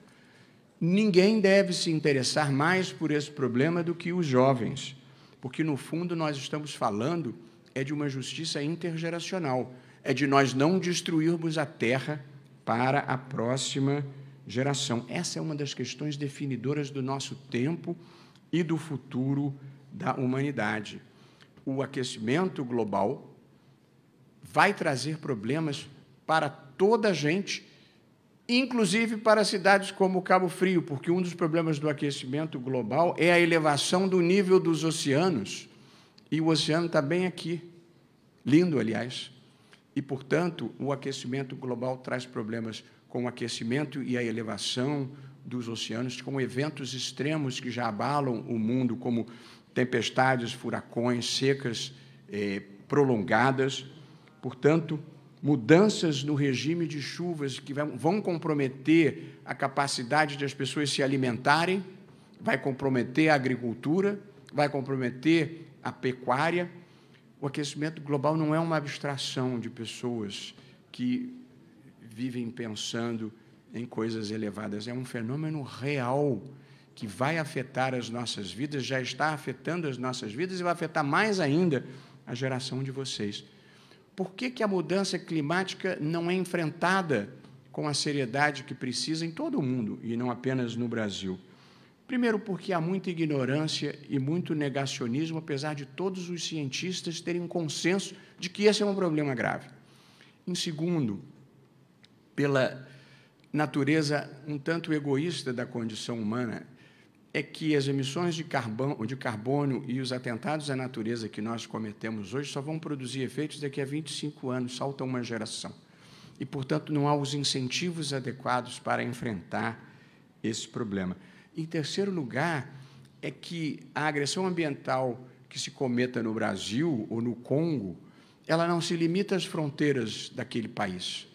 Ninguém deve se interessar mais por esse problema do que os jovens porque no fundo nós estamos falando é de uma justiça intergeracional, é de nós não destruirmos a terra para a próxima geração. Essa é uma das questões definidoras do nosso tempo e do futuro da humanidade. O aquecimento global vai trazer problemas para toda a gente inclusive para cidades como Cabo Frio, porque um dos problemas do aquecimento global é a elevação do nível dos oceanos. E o oceano está bem aqui, lindo, aliás. E, portanto, o aquecimento global traz problemas com o aquecimento e a elevação dos oceanos, com eventos extremos que já abalam o mundo, como tempestades, furacões, secas eh, prolongadas. Portanto, mudanças no regime de chuvas que vão comprometer a capacidade de as pessoas se alimentarem, vai comprometer a agricultura, vai comprometer a pecuária. O aquecimento global não é uma abstração de pessoas que vivem pensando em coisas elevadas, é um fenômeno real que vai afetar as nossas vidas, já está afetando as nossas vidas e vai afetar mais ainda a geração de vocês por que, que a mudança climática não é enfrentada com a seriedade que precisa em todo o mundo e não apenas no Brasil? Primeiro, porque há muita ignorância e muito negacionismo, apesar de todos os cientistas terem um consenso de que esse é um problema grave. Em segundo, pela natureza um tanto egoísta da condição humana, é que as emissões de carbono, de carbono e os atentados à natureza que nós cometemos hoje só vão produzir efeitos daqui a 25 anos, salta uma geração. E, portanto, não há os incentivos adequados para enfrentar esse problema. Em terceiro lugar, é que a agressão ambiental que se cometa no Brasil ou no Congo, ela não se limita às fronteiras daquele país.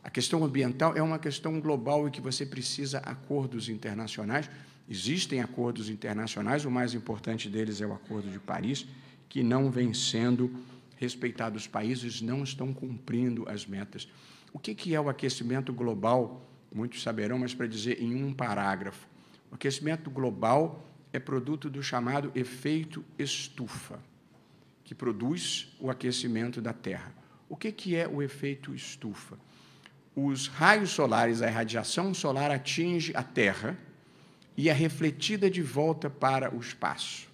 A questão ambiental é uma questão global e que você precisa acordos internacionais Existem acordos internacionais, o mais importante deles é o Acordo de Paris, que não vem sendo respeitado. Os países não estão cumprindo as metas. O que, é o aquecimento global? Muitos saberão, mas para dizer em um parágrafo. O aquecimento global é produto do chamado efeito estufa, que produz o aquecimento da Terra. O que, que é o efeito estufa? Os raios solares, a irradiação solar atinge a Terra e é refletida de volta para o espaço.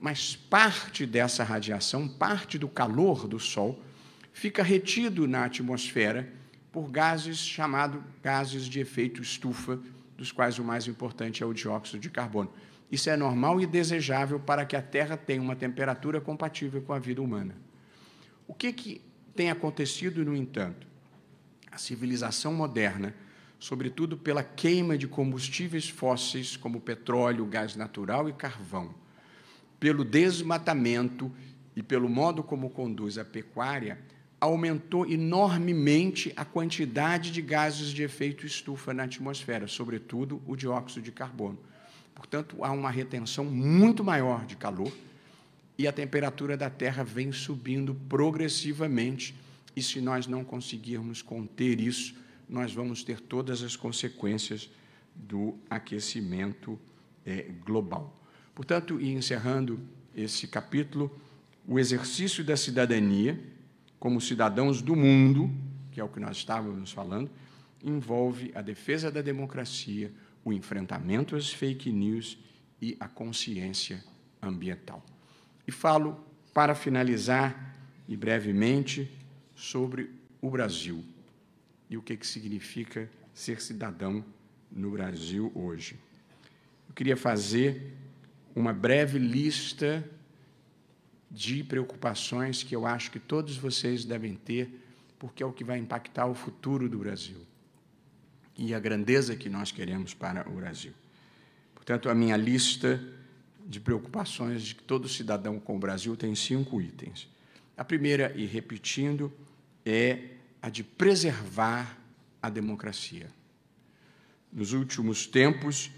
Mas parte dessa radiação, parte do calor do Sol, fica retido na atmosfera por gases chamados gases de efeito estufa, dos quais o mais importante é o dióxido de carbono. Isso é normal e desejável para que a Terra tenha uma temperatura compatível com a vida humana. O que, que tem acontecido, no entanto? A civilização moderna sobretudo pela queima de combustíveis fósseis como petróleo, gás natural e carvão, pelo desmatamento e pelo modo como conduz a pecuária, aumentou enormemente a quantidade de gases de efeito estufa na atmosfera, sobretudo o dióxido de carbono. Portanto, há uma retenção muito maior de calor e a temperatura da Terra vem subindo progressivamente. E se nós não conseguirmos conter isso, nós vamos ter todas as consequências do aquecimento é, global. Portanto, e encerrando esse capítulo, o exercício da cidadania como cidadãos do mundo, que é o que nós estávamos falando, envolve a defesa da democracia, o enfrentamento às fake news e a consciência ambiental. E falo, para finalizar, e brevemente, sobre o Brasil e o que, que significa ser cidadão no Brasil hoje. Eu queria fazer uma breve lista de preocupações que eu acho que todos vocês devem ter, porque é o que vai impactar o futuro do Brasil e a grandeza que nós queremos para o Brasil. Portanto, a minha lista de preocupações de todo cidadão com o Brasil tem cinco itens. A primeira, e repetindo, é a de preservar a democracia. Nos últimos tempos,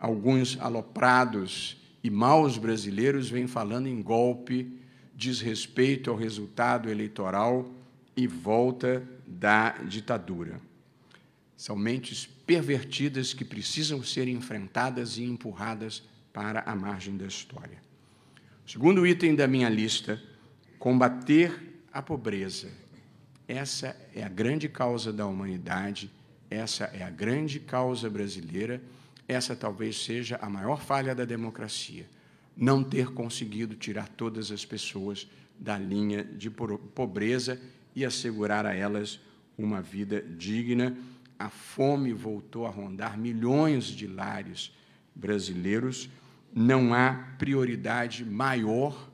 alguns aloprados e maus brasileiros vêm falando em golpe, desrespeito ao resultado eleitoral e volta da ditadura. São mentes pervertidas que precisam ser enfrentadas e empurradas para a margem da história. Segundo item da minha lista, combater a pobreza essa é a grande causa da humanidade, essa é a grande causa brasileira, essa talvez seja a maior falha da democracia, não ter conseguido tirar todas as pessoas da linha de pobreza e assegurar a elas uma vida digna. A fome voltou a rondar milhões de lares brasileiros. Não há prioridade maior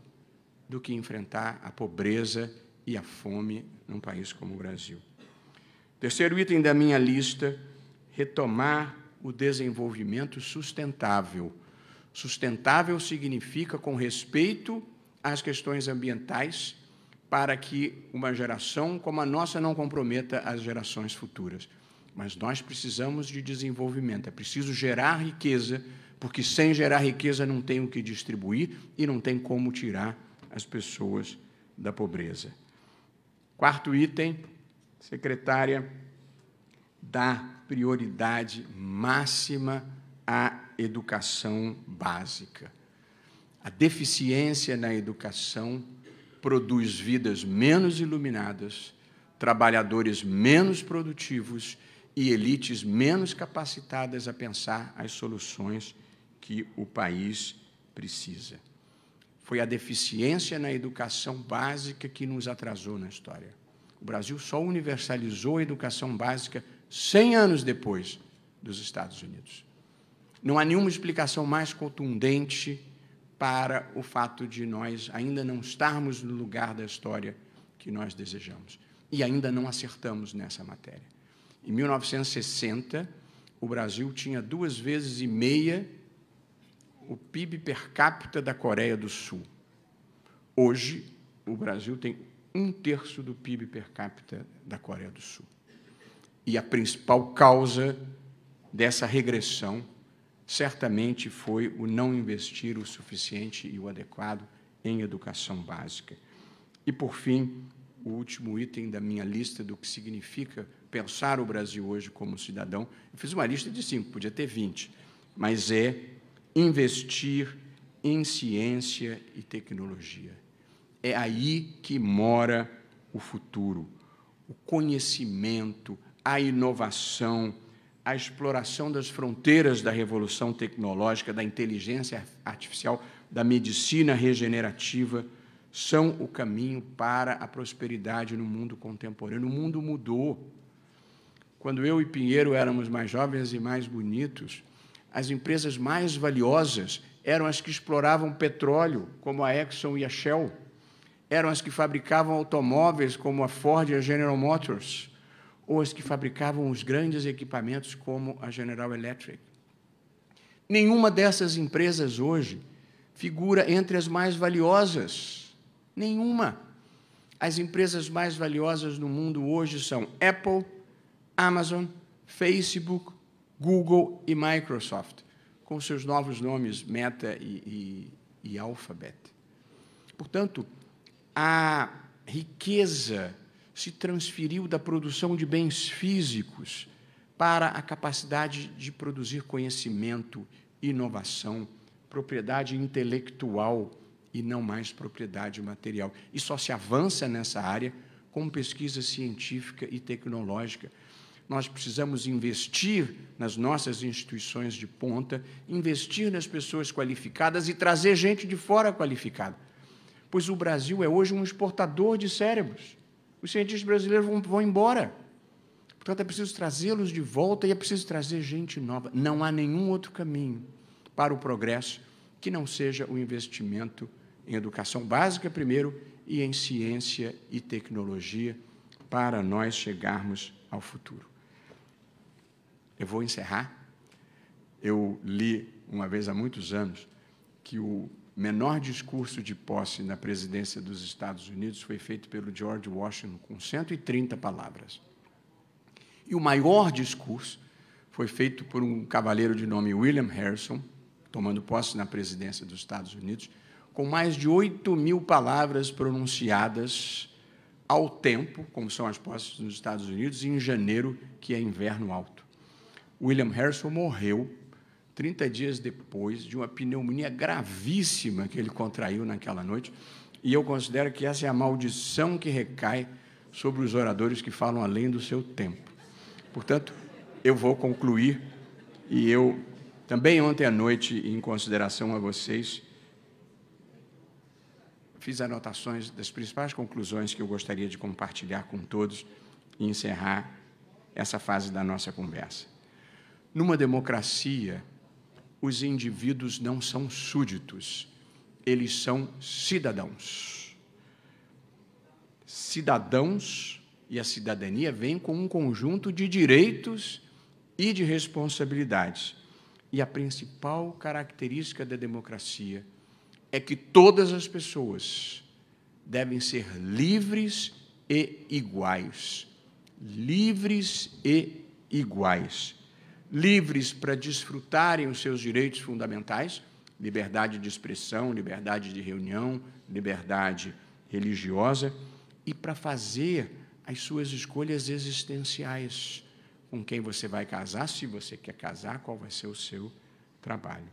do que enfrentar a pobreza e a fome num país como o Brasil. Terceiro item da minha lista: retomar o desenvolvimento sustentável. Sustentável significa com respeito às questões ambientais, para que uma geração como a nossa não comprometa as gerações futuras. Mas nós precisamos de desenvolvimento, é preciso gerar riqueza, porque sem gerar riqueza não tem o que distribuir e não tem como tirar as pessoas da pobreza. Quarto item, secretária, dá prioridade máxima à educação básica. A deficiência na educação produz vidas menos iluminadas, trabalhadores menos produtivos e elites menos capacitadas a pensar as soluções que o país precisa. Foi a deficiência na educação básica que nos atrasou na história. O Brasil só universalizou a educação básica 100 anos depois dos Estados Unidos. Não há nenhuma explicação mais contundente para o fato de nós ainda não estarmos no lugar da história que nós desejamos. E ainda não acertamos nessa matéria. Em 1960, o Brasil tinha duas vezes e meia o PIB per capita da Coreia do Sul. Hoje, o Brasil tem um terço do PIB per capita da Coreia do Sul. E a principal causa dessa regressão certamente foi o não investir o suficiente e o adequado em educação básica. E, por fim, o último item da minha lista do que significa pensar o Brasil hoje como cidadão. Eu fiz uma lista de cinco, podia ter vinte, mas é investir em ciência e tecnologia. É aí que mora o futuro, o conhecimento, a inovação, a exploração das fronteiras da revolução tecnológica, da inteligência artificial, da medicina regenerativa, são o caminho para a prosperidade no mundo contemporâneo. O mundo mudou. Quando eu e Pinheiro éramos mais jovens e mais bonitos, as empresas mais valiosas eram as que exploravam petróleo, como a Exxon e a Shell, eram as que fabricavam automóveis, como a Ford e a General Motors, ou as que fabricavam os grandes equipamentos, como a General Electric. Nenhuma dessas empresas hoje figura entre as mais valiosas. Nenhuma. As empresas mais valiosas no mundo hoje são Apple, Amazon, Facebook, Google e Microsoft, com seus novos nomes Meta e, e, e Alphabet. Portanto, a riqueza se transferiu da produção de bens físicos para a capacidade de produzir conhecimento, inovação, propriedade intelectual e não mais propriedade material. E só se avança nessa área com pesquisa científica e tecnológica, nós precisamos investir nas nossas instituições de ponta, investir nas pessoas qualificadas e trazer gente de fora qualificada. Pois o Brasil é hoje um exportador de cérebros. Os cientistas brasileiros vão, vão embora. Portanto, é preciso trazê-los de volta e é preciso trazer gente nova. Não há nenhum outro caminho para o progresso que não seja o investimento em educação básica, primeiro, e em ciência e tecnologia para nós chegarmos ao futuro. Eu vou encerrar. Eu li uma vez há muitos anos que o menor discurso de posse na presidência dos Estados Unidos foi feito pelo George Washington com 130 palavras. E o maior discurso foi feito por um cavaleiro de nome William Harrison, tomando posse na presidência dos Estados Unidos, com mais de 8 mil palavras pronunciadas ao tempo, como são as posses nos Estados Unidos, em janeiro, que é inverno alto. William Harrison morreu 30 dias depois de uma pneumonia gravíssima que ele contraiu naquela noite. E eu considero que essa é a maldição que recai sobre os oradores que falam além do seu tempo. Portanto, eu vou concluir e eu também ontem à noite, em consideração a vocês, fiz anotações das principais conclusões que eu gostaria de compartilhar com todos e encerrar essa fase da nossa conversa. Numa democracia, os indivíduos não são súditos, eles são cidadãos. Cidadãos e a cidadania vem com um conjunto de direitos e de responsabilidades. E a principal característica da democracia é que todas as pessoas devem ser livres e iguais. Livres e iguais livres para desfrutarem os seus direitos fundamentais, liberdade de expressão, liberdade de reunião, liberdade religiosa, e para fazer as suas escolhas existenciais. Com quem você vai casar, se você quer casar, qual vai ser o seu trabalho.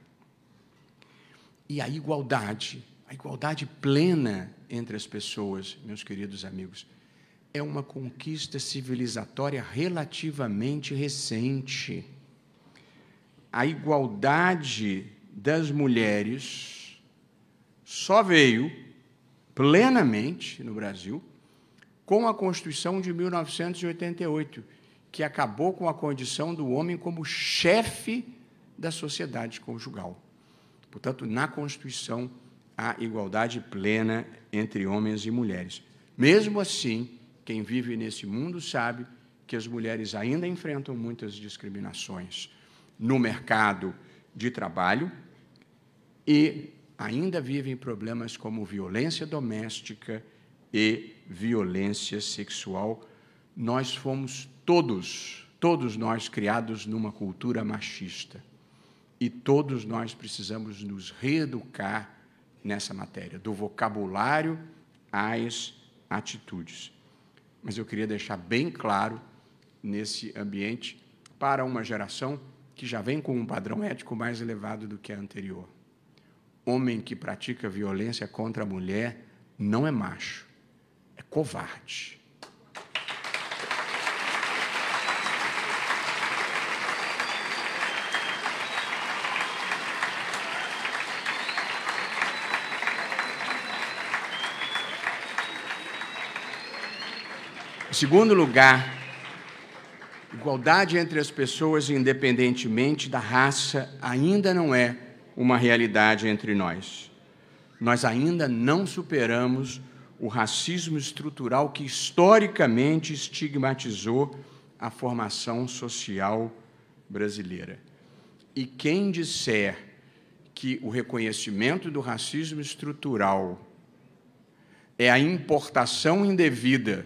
E a igualdade, a igualdade plena entre as pessoas, meus queridos amigos, é uma conquista civilizatória relativamente recente a igualdade das mulheres só veio plenamente no Brasil com a Constituição de 1988, que acabou com a condição do homem como chefe da sociedade conjugal. Portanto, na Constituição há igualdade plena entre homens e mulheres. Mesmo assim, quem vive nesse mundo sabe que as mulheres ainda enfrentam muitas discriminações no mercado de trabalho e ainda vivem problemas como violência doméstica e violência sexual. Nós fomos todos, todos nós criados numa cultura machista. E todos nós precisamos nos reeducar nessa matéria, do vocabulário às atitudes. Mas eu queria deixar bem claro nesse ambiente para uma geração que já vem com um padrão ético mais elevado do que a anterior. Homem que pratica violência contra a mulher não é macho, é covarde. Em segundo lugar, Igualdade entre as pessoas, independentemente da raça, ainda não é uma realidade entre nós. Nós ainda não superamos o racismo estrutural que historicamente estigmatizou a formação social brasileira. E quem disser que o reconhecimento do racismo estrutural é a importação indevida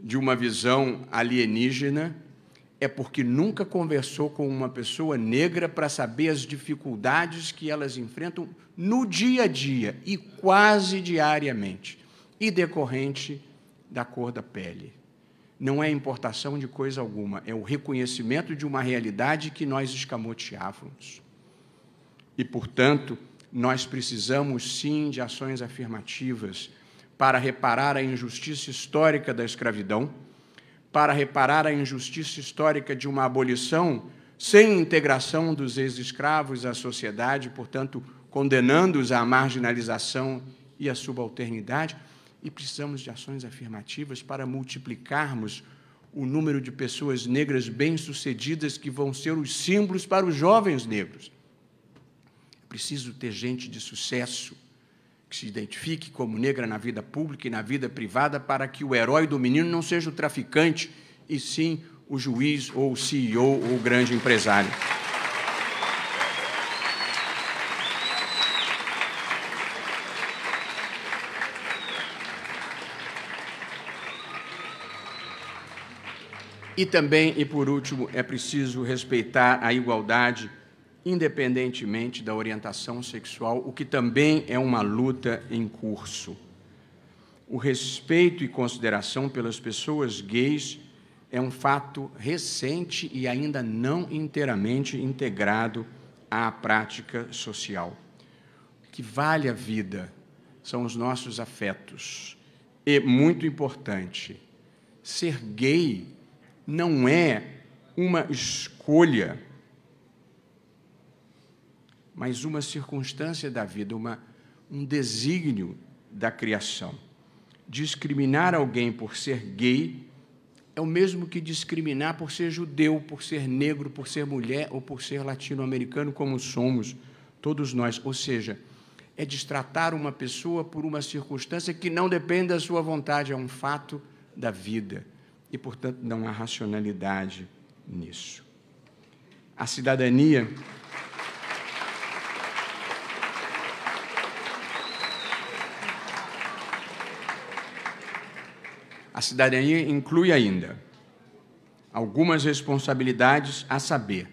de uma visão alienígena é porque nunca conversou com uma pessoa negra para saber as dificuldades que elas enfrentam no dia a dia e quase diariamente, e decorrente da cor da pele. Não é importação de coisa alguma, é o reconhecimento de uma realidade que nós escamoteávamos. E, portanto, nós precisamos sim de ações afirmativas para reparar a injustiça histórica da escravidão para reparar a injustiça histórica de uma abolição sem integração dos ex-escravos à sociedade, portanto, condenando-os à marginalização e à subalternidade, e precisamos de ações afirmativas para multiplicarmos o número de pessoas negras bem-sucedidas que vão ser os símbolos para os jovens negros. É preciso ter gente de sucesso que se identifique como negra na vida pública e na vida privada, para que o herói do menino não seja o traficante, e sim o juiz ou o CEO ou o grande empresário. E também, e por último, é preciso respeitar a igualdade independentemente da orientação sexual, o que também é uma luta em curso. O respeito e consideração pelas pessoas gays é um fato recente e ainda não inteiramente integrado à prática social. O que vale a vida são os nossos afetos. E, muito importante, ser gay não é uma escolha mas uma circunstância da vida, uma, um desígnio da criação. Discriminar alguém por ser gay é o mesmo que discriminar por ser judeu, por ser negro, por ser mulher ou por ser latino-americano, como somos todos nós. Ou seja, é destratar uma pessoa por uma circunstância que não depende da sua vontade, é um fato da vida. E, portanto, não há racionalidade nisso. A cidadania a cidadania inclui ainda algumas responsabilidades a saber.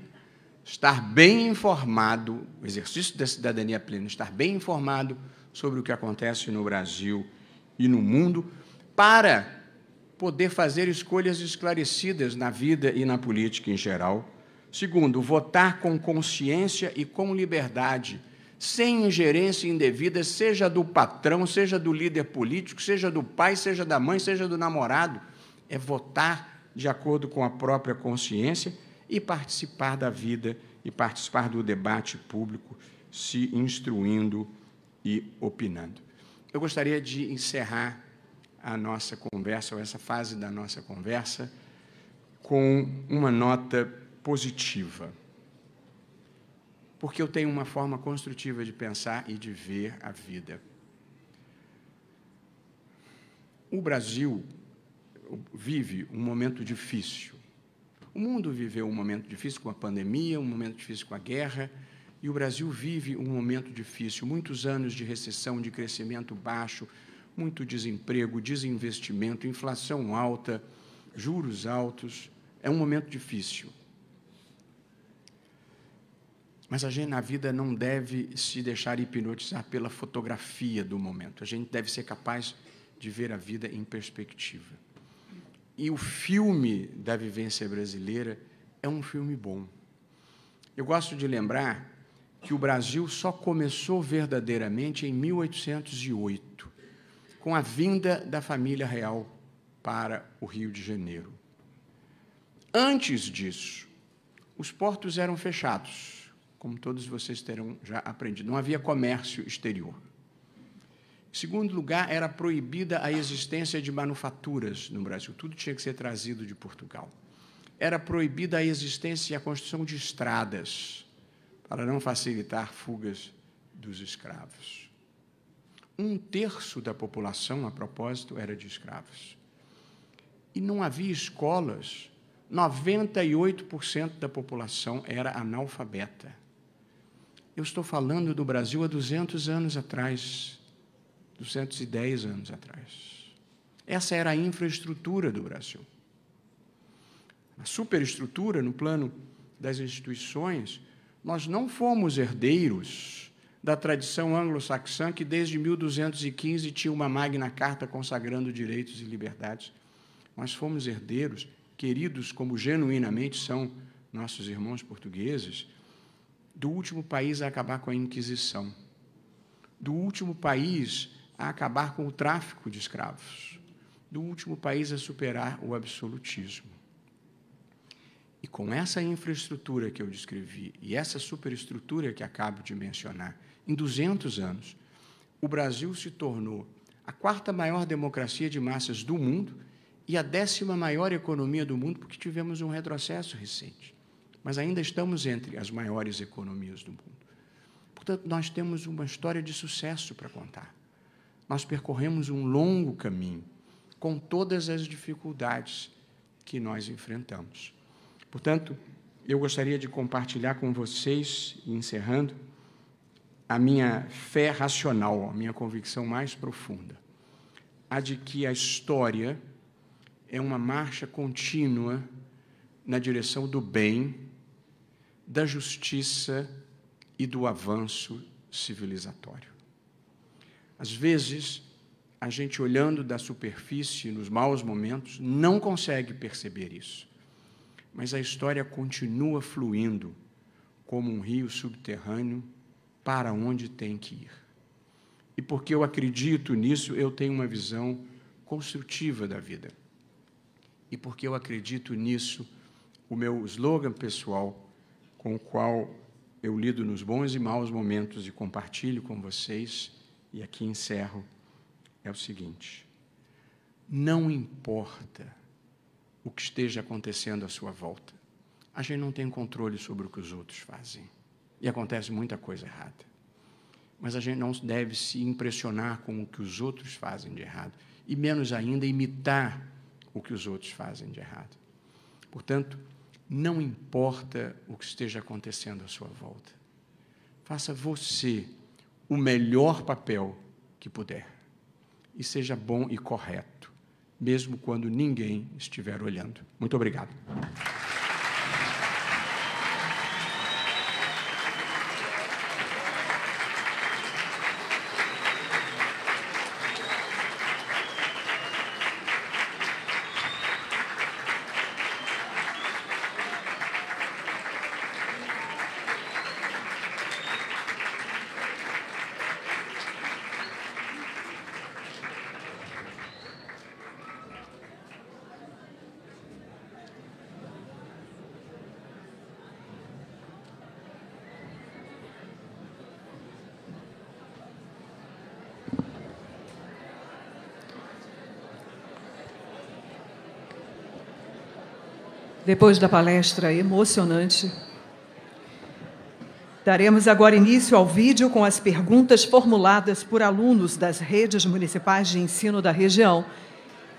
Estar bem informado, o exercício da cidadania plena, estar bem informado sobre o que acontece no Brasil e no mundo, para poder fazer escolhas esclarecidas na vida e na política em geral. Segundo, votar com consciência e com liberdade sem ingerência indevida, seja do patrão, seja do líder político, seja do pai, seja da mãe, seja do namorado. É votar de acordo com a própria consciência e participar da vida e participar do debate público, se instruindo e opinando. Eu gostaria de encerrar a nossa conversa, ou essa fase da nossa conversa, com uma nota positiva porque eu tenho uma forma construtiva de pensar e de ver a vida. O Brasil vive um momento difícil. O mundo viveu um momento difícil com a pandemia, um momento difícil com a guerra, e o Brasil vive um momento difícil. Muitos anos de recessão, de crescimento baixo, muito desemprego, desinvestimento, inflação alta, juros altos. É um momento difícil. Mas a gente na vida não deve se deixar hipnotizar pela fotografia do momento. A gente deve ser capaz de ver a vida em perspectiva. E o filme da vivência brasileira é um filme bom. Eu gosto de lembrar que o Brasil só começou verdadeiramente em 1808, com a vinda da família real para o Rio de Janeiro. Antes disso, os portos eram fechados como todos vocês terão já aprendido. Não havia comércio exterior. Em segundo lugar, era proibida a existência de manufaturas no Brasil. Tudo tinha que ser trazido de Portugal. Era proibida a existência e a construção de estradas para não facilitar fugas dos escravos. Um terço da população, a propósito, era de escravos. E não havia escolas. 98% da população era analfabeta. Eu estou falando do Brasil há 200 anos atrás, 210 anos atrás. Essa era a infraestrutura do Brasil. A superestrutura, no plano das instituições, nós não fomos herdeiros da tradição anglo-saxã que desde 1215 tinha uma magna carta consagrando direitos e liberdades. Nós fomos herdeiros, queridos como genuinamente são nossos irmãos portugueses, do último país a acabar com a Inquisição, do último país a acabar com o tráfico de escravos, do último país a superar o absolutismo. E com essa infraestrutura que eu descrevi e essa superestrutura que acabo de mencionar, em 200 anos, o Brasil se tornou a quarta maior democracia de massas do mundo e a décima maior economia do mundo, porque tivemos um retrocesso recente mas ainda estamos entre as maiores economias do mundo. Portanto, nós temos uma história de sucesso para contar. Nós percorremos um longo caminho, com todas as dificuldades que nós enfrentamos. Portanto, eu gostaria de compartilhar com vocês, encerrando, a minha fé racional, a minha convicção mais profunda, a de que a história é uma marcha contínua na direção do bem da justiça e do avanço civilizatório. Às vezes, a gente olhando da superfície nos maus momentos não consegue perceber isso. Mas a história continua fluindo como um rio subterrâneo para onde tem que ir. E porque eu acredito nisso, eu tenho uma visão construtiva da vida. E porque eu acredito nisso, o meu slogan pessoal com o qual eu lido nos bons e maus momentos e compartilho com vocês, e aqui encerro, é o seguinte: não importa o que esteja acontecendo à sua volta, a gente não tem controle sobre o que os outros fazem. E acontece muita coisa errada. Mas a gente não deve se impressionar com o que os outros fazem de errado, e menos ainda imitar o que os outros fazem de errado. Portanto, não importa o que esteja acontecendo à sua volta. Faça você o melhor papel que puder. E seja bom e correto, mesmo quando ninguém estiver olhando. Muito obrigado. Depois da palestra emocionante, daremos agora início ao vídeo com as perguntas formuladas por alunos das redes municipais de ensino da região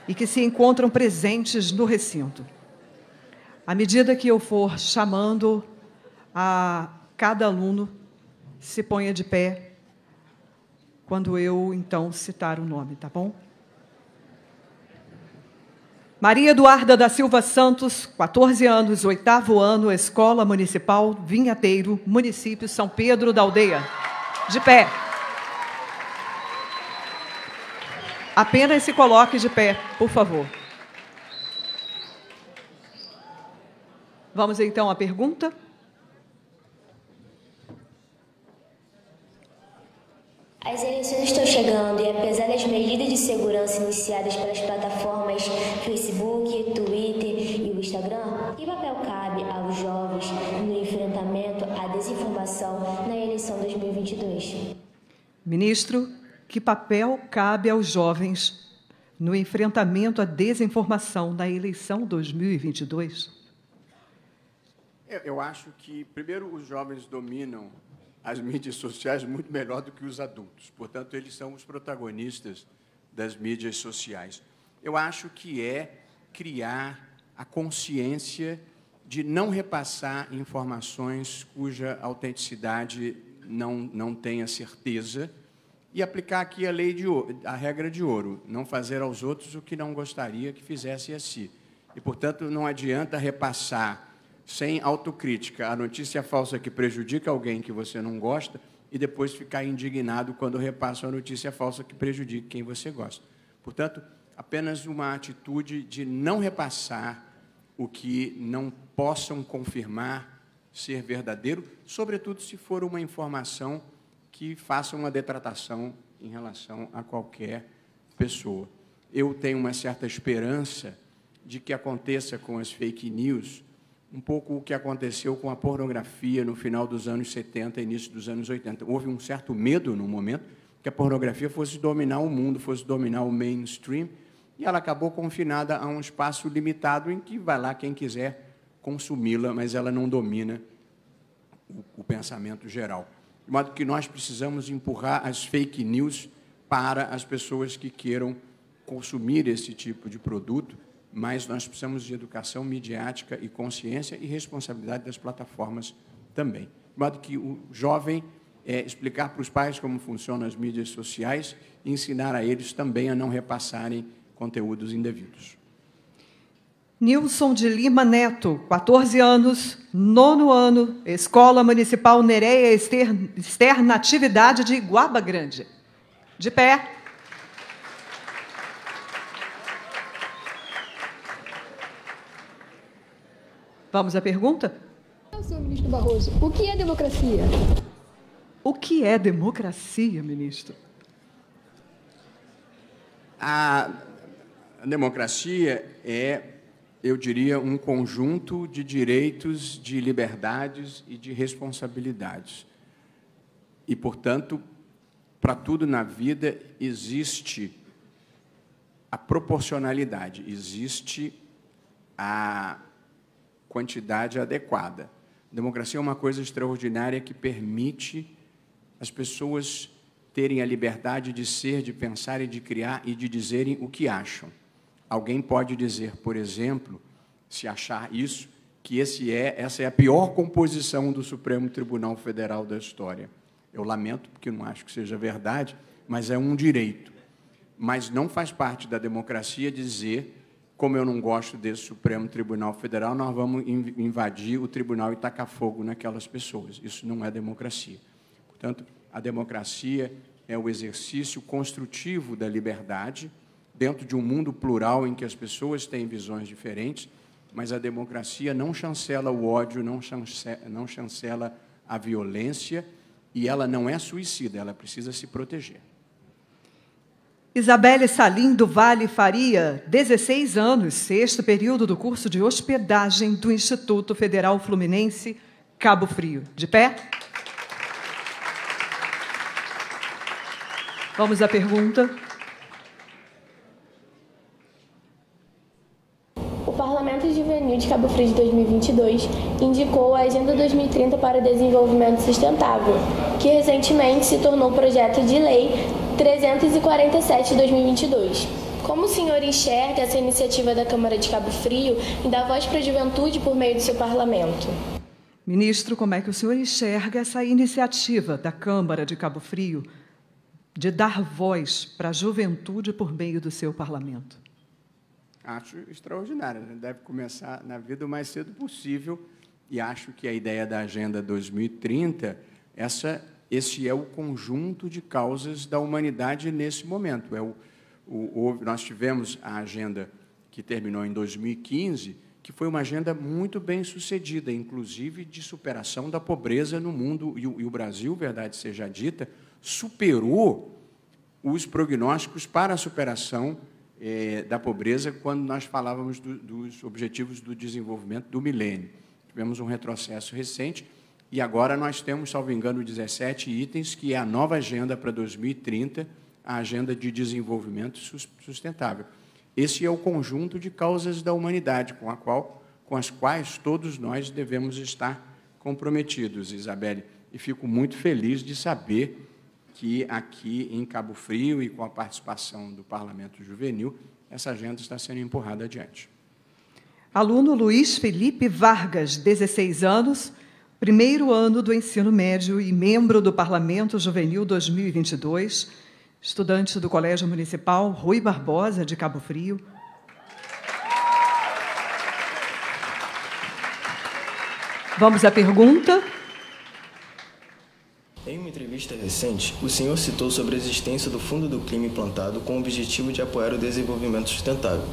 e que se encontram presentes no recinto. À medida que eu for chamando a cada aluno, se ponha de pé quando eu então citar o nome, tá bom? Maria Eduarda da Silva Santos, 14 anos, oitavo ano, Escola Municipal Vinhateiro, município São Pedro da Aldeia. De pé. Apenas se coloque de pé, por favor. Vamos então à pergunta. As eleições estão chegando e, apesar das medidas de segurança iniciadas pelas plataformas Facebook, Twitter e o Instagram, que papel cabe aos jovens no enfrentamento à desinformação na eleição 2022? Ministro, que papel cabe aos jovens no enfrentamento à desinformação na eleição 2022? Eu acho que, primeiro, os jovens dominam as mídias sociais muito melhor do que os adultos. Portanto, eles são os protagonistas das mídias sociais. Eu acho que é criar a consciência de não repassar informações cuja autenticidade não, não tenha certeza e aplicar aqui a lei de a regra de ouro, não fazer aos outros o que não gostaria que fizesse a si. E, portanto, não adianta repassar sem autocrítica. A notícia falsa que prejudica alguém que você não gosta e depois ficar indignado quando repassa a notícia falsa que prejudica quem você gosta. Portanto, apenas uma atitude de não repassar o que não possam confirmar ser verdadeiro, sobretudo se for uma informação que faça uma detratação em relação a qualquer pessoa. Eu tenho uma certa esperança de que aconteça com as fake news um pouco o que aconteceu com a pornografia no final dos anos 70 início dos anos 80. Houve um certo medo no momento que a pornografia fosse dominar o mundo, fosse dominar o mainstream, e ela acabou confinada a um espaço limitado em que vai lá quem quiser consumi-la, mas ela não domina o, o pensamento geral. De modo que nós precisamos empurrar as fake news para as pessoas que queiram consumir esse tipo de produto mas nós precisamos de educação midiática e consciência e responsabilidade das plataformas também. De modo que o jovem é, explicar para os pais como funcionam as mídias sociais e ensinar a eles também a não repassarem conteúdos indevidos. Nilson de Lima Neto, 14 anos, nono ano, Escola Municipal Nereia externa, Atividade de Iguaba Grande. De pé. Vamos à pergunta? Senhor ministro Barroso, o que é democracia? O que é democracia, ministro? A democracia é, eu diria, um conjunto de direitos, de liberdades e de responsabilidades. E, portanto, para tudo na vida existe a proporcionalidade, existe a quantidade adequada. A democracia é uma coisa extraordinária que permite as pessoas terem a liberdade de ser, de pensar e de criar e de dizerem o que acham. Alguém pode dizer, por exemplo, se achar isso, que esse é, essa é a pior composição do Supremo Tribunal Federal da história. Eu lamento, porque não acho que seja verdade, mas é um direito. Mas não faz parte da democracia dizer como eu não gosto desse Supremo Tribunal Federal, nós vamos invadir o tribunal e tacar fogo naquelas pessoas. Isso não é democracia. Portanto, a democracia é o exercício construtivo da liberdade dentro de um mundo plural em que as pessoas têm visões diferentes, mas a democracia não chancela o ódio, não chancela, não chancela a violência e ela não é suicida, ela precisa se proteger. Isabelle Salim do Vale Faria, 16 anos, sexto período do curso de hospedagem do Instituto Federal Fluminense, Cabo Frio. De pé? Vamos à pergunta. O Parlamento Juvenil de Cabo Frio de 2022 indicou a Agenda 2030 para o Desenvolvimento Sustentável, que recentemente se tornou projeto de lei 347 2022. Como o senhor enxerga essa iniciativa da Câmara de Cabo Frio e dar voz para a juventude por meio do seu parlamento? Ministro, como é que o senhor enxerga essa iniciativa da Câmara de Cabo Frio de dar voz para a juventude por meio do seu parlamento? Acho extraordinário. Né? Deve começar na vida o mais cedo possível. E acho que a ideia da Agenda 2030, essa esse é o conjunto de causas da humanidade nesse momento. É o, o, o, nós tivemos a agenda que terminou em 2015, que foi uma agenda muito bem sucedida, inclusive de superação da pobreza no mundo. E o, e o Brasil, verdade seja dita, superou os prognósticos para a superação eh, da pobreza quando nós falávamos do, dos objetivos do desenvolvimento do milênio. Tivemos um retrocesso recente, e agora nós temos, salvo engano, 17 itens, que é a nova agenda para 2030, a agenda de desenvolvimento sustentável. Esse é o conjunto de causas da humanidade com, a qual, com as quais todos nós devemos estar comprometidos, Isabelle. E fico muito feliz de saber que aqui em Cabo Frio e com a participação do Parlamento Juvenil, essa agenda está sendo empurrada adiante. Aluno Luiz Felipe Vargas, 16 anos, primeiro ano do ensino médio e membro do Parlamento Juvenil 2022, estudante do Colégio Municipal Rui Barbosa, de Cabo Frio. Vamos à pergunta. Em uma entrevista recente, o senhor citou sobre a existência do Fundo do Clima implantado com o objetivo de apoiar o desenvolvimento sustentável.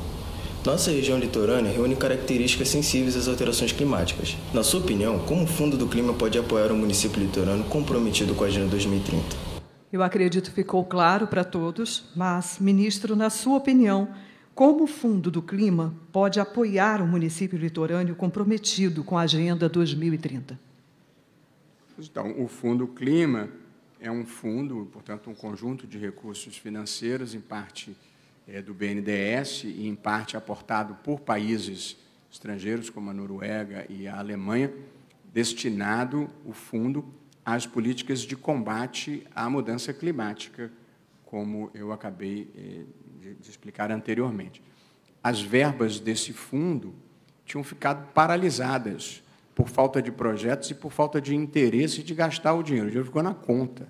Nossa região litorânea reúne características sensíveis às alterações climáticas. Na sua opinião, como o Fundo do Clima pode apoiar o município litorâneo comprometido com a Agenda 2030? Eu acredito ficou claro para todos, mas, ministro, na sua opinião, como o Fundo do Clima pode apoiar o município litorâneo comprometido com a Agenda 2030? Então, o Fundo Clima é um fundo, portanto, um conjunto de recursos financeiros, em parte é, do BNDES e, em parte, aportado por países estrangeiros, como a Noruega e a Alemanha, destinado o fundo às políticas de combate à mudança climática, como eu acabei é, de explicar anteriormente. As verbas desse fundo tinham ficado paralisadas por falta de projetos e por falta de interesse de gastar o dinheiro. O dinheiro ficou na conta.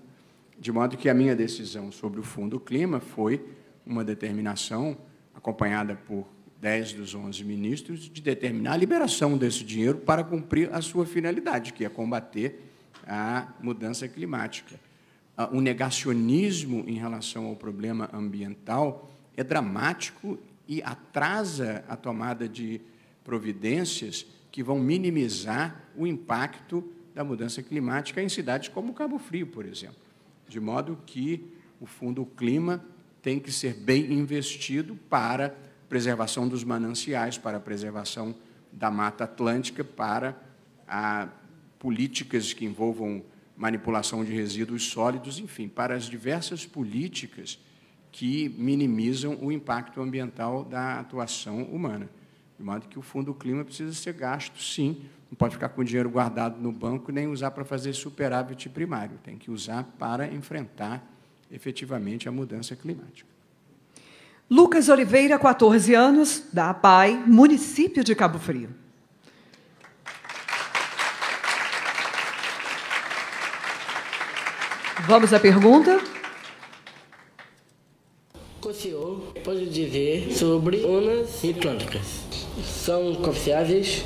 De modo que a minha decisão sobre o Fundo Clima foi uma determinação, acompanhada por 10 dos 11 ministros, de determinar a liberação desse dinheiro para cumprir a sua finalidade, que é combater a mudança climática. Ah, o negacionismo em relação ao problema ambiental é dramático e atrasa a tomada de providências que vão minimizar o impacto da mudança climática em cidades como Cabo Frio, por exemplo. De modo que o Fundo Clima tem que ser bem investido para preservação dos mananciais, para a preservação da Mata Atlântica, para a, políticas que envolvam manipulação de resíduos sólidos, enfim, para as diversas políticas que minimizam o impacto ambiental da atuação humana. De modo que o Fundo do Clima precisa ser gasto, sim, não pode ficar com o dinheiro guardado no banco nem usar para fazer superávit primário, tem que usar para enfrentar efetivamente a mudança climática. Lucas Oliveira, 14 anos, da APAI, município de Cabo Frio. Vamos à pergunta? O senhor pode dizer sobre urnas eletrônicas? São confiáveis?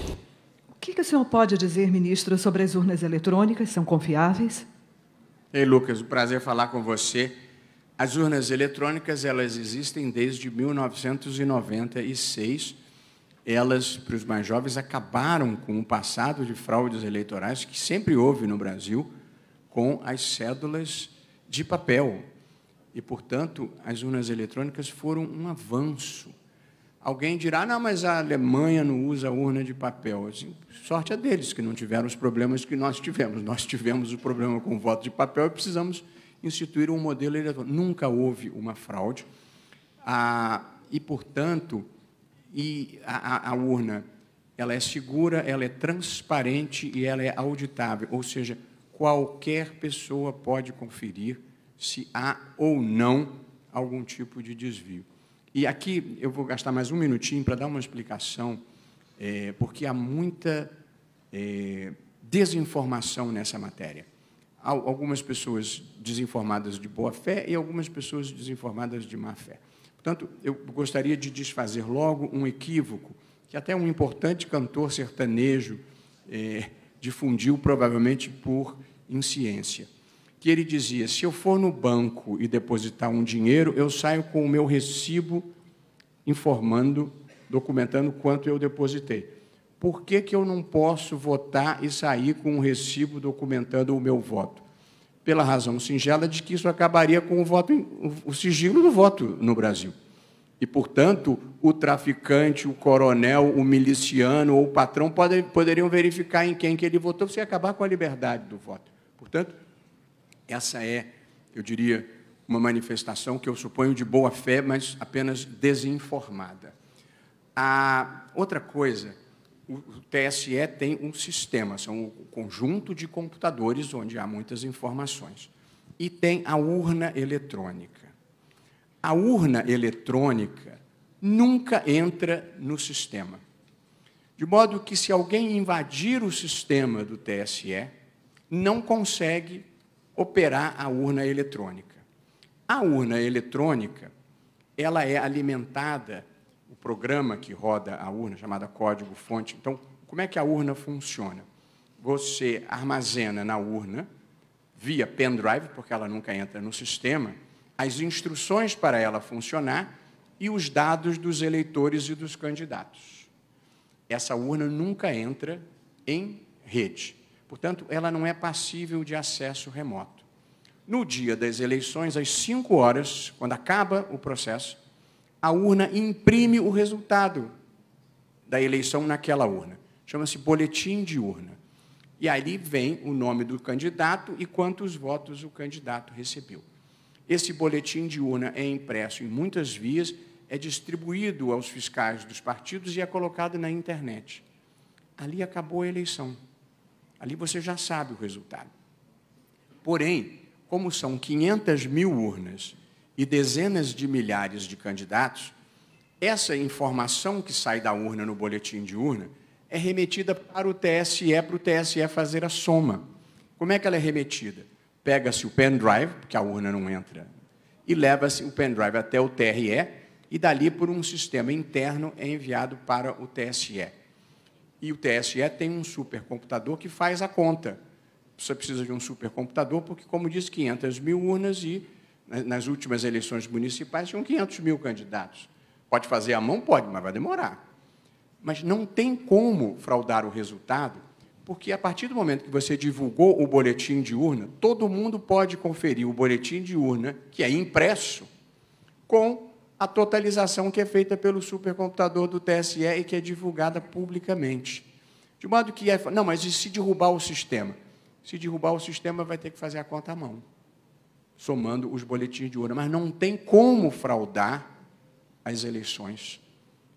O que, que o senhor pode dizer, ministro, sobre as urnas eletrônicas? São confiáveis? Ei, Lucas, um prazer falar com você. As urnas eletrônicas, elas existem desde 1996. Elas, para os mais jovens, acabaram com o passado de fraudes eleitorais que sempre houve no Brasil com as cédulas de papel. E, portanto, as urnas eletrônicas foram um avanço Alguém dirá, não, mas a Alemanha não usa urna de papel. Assim, sorte é deles que não tiveram os problemas que nós tivemos. Nós tivemos o problema com o voto de papel e precisamos instituir um modelo eleitoral. Nunca houve uma fraude. Ah, e, portanto, e a, a, a urna ela é segura, ela é transparente e ela é auditável. Ou seja, qualquer pessoa pode conferir se há ou não algum tipo de desvio. E aqui eu vou gastar mais um minutinho para dar uma explicação, é, porque há muita é, desinformação nessa matéria. Há algumas pessoas desinformadas de boa fé e algumas pessoas desinformadas de má fé. Portanto, eu gostaria de desfazer logo um equívoco que até um importante cantor sertanejo é, difundiu, provavelmente por insciência que ele dizia: se eu for no banco e depositar um dinheiro, eu saio com o meu recibo informando, documentando quanto eu depositei. Por que, que eu não posso votar e sair com um recibo documentando o meu voto? Pela razão singela de que isso acabaria com o, voto, o sigilo do voto no Brasil. E, portanto, o traficante, o coronel, o miliciano ou o patrão poderiam verificar em quem que ele votou, sem acabar com a liberdade do voto. Portanto, essa é, eu diria, uma manifestação que eu suponho de boa fé, mas apenas desinformada. A outra coisa, o TSE tem um sistema, são um conjunto de computadores onde há muitas informações. E tem a urna eletrônica. A urna eletrônica nunca entra no sistema. De modo que, se alguém invadir o sistema do TSE, não consegue operar a urna eletrônica. A urna eletrônica, ela é alimentada, o programa que roda a urna, chamada código-fonte. Então, como é que a urna funciona? Você armazena na urna, via pendrive, porque ela nunca entra no sistema, as instruções para ela funcionar e os dados dos eleitores e dos candidatos. Essa urna nunca entra em rede. Portanto, ela não é passível de acesso remoto. No dia das eleições, às 5 horas, quando acaba o processo, a urna imprime o resultado da eleição naquela urna. Chama-se boletim de urna. E ali vem o nome do candidato e quantos votos o candidato recebeu. Esse boletim de urna é impresso em muitas vias, é distribuído aos fiscais dos partidos e é colocado na internet. Ali acabou a eleição. Ali você já sabe o resultado. Porém, como são 500 mil urnas e dezenas de milhares de candidatos, essa informação que sai da urna no boletim de urna é remetida para o TSE, para o TSE fazer a soma. Como é que ela é remetida? Pega-se o pendrive, porque a urna não entra, e leva-se o pendrive até o TRE, e dali, por um sistema interno, é enviado para o TSE. E o TSE tem um supercomputador que faz a conta. Você precisa de um supercomputador, porque, como disse, 500 mil urnas e, né, nas últimas eleições municipais, tinham 500 mil candidatos. Pode fazer à mão? Pode, mas vai demorar. Mas não tem como fraudar o resultado, porque a partir do momento que você divulgou o boletim de urna, todo mundo pode conferir o boletim de urna, que é impresso, com a totalização que é feita pelo supercomputador do TSE e que é divulgada publicamente. De modo que é não, mas e se derrubar o sistema? Se derrubar o sistema, vai ter que fazer a conta à mão, somando os boletins de ouro. Mas não tem como fraudar as eleições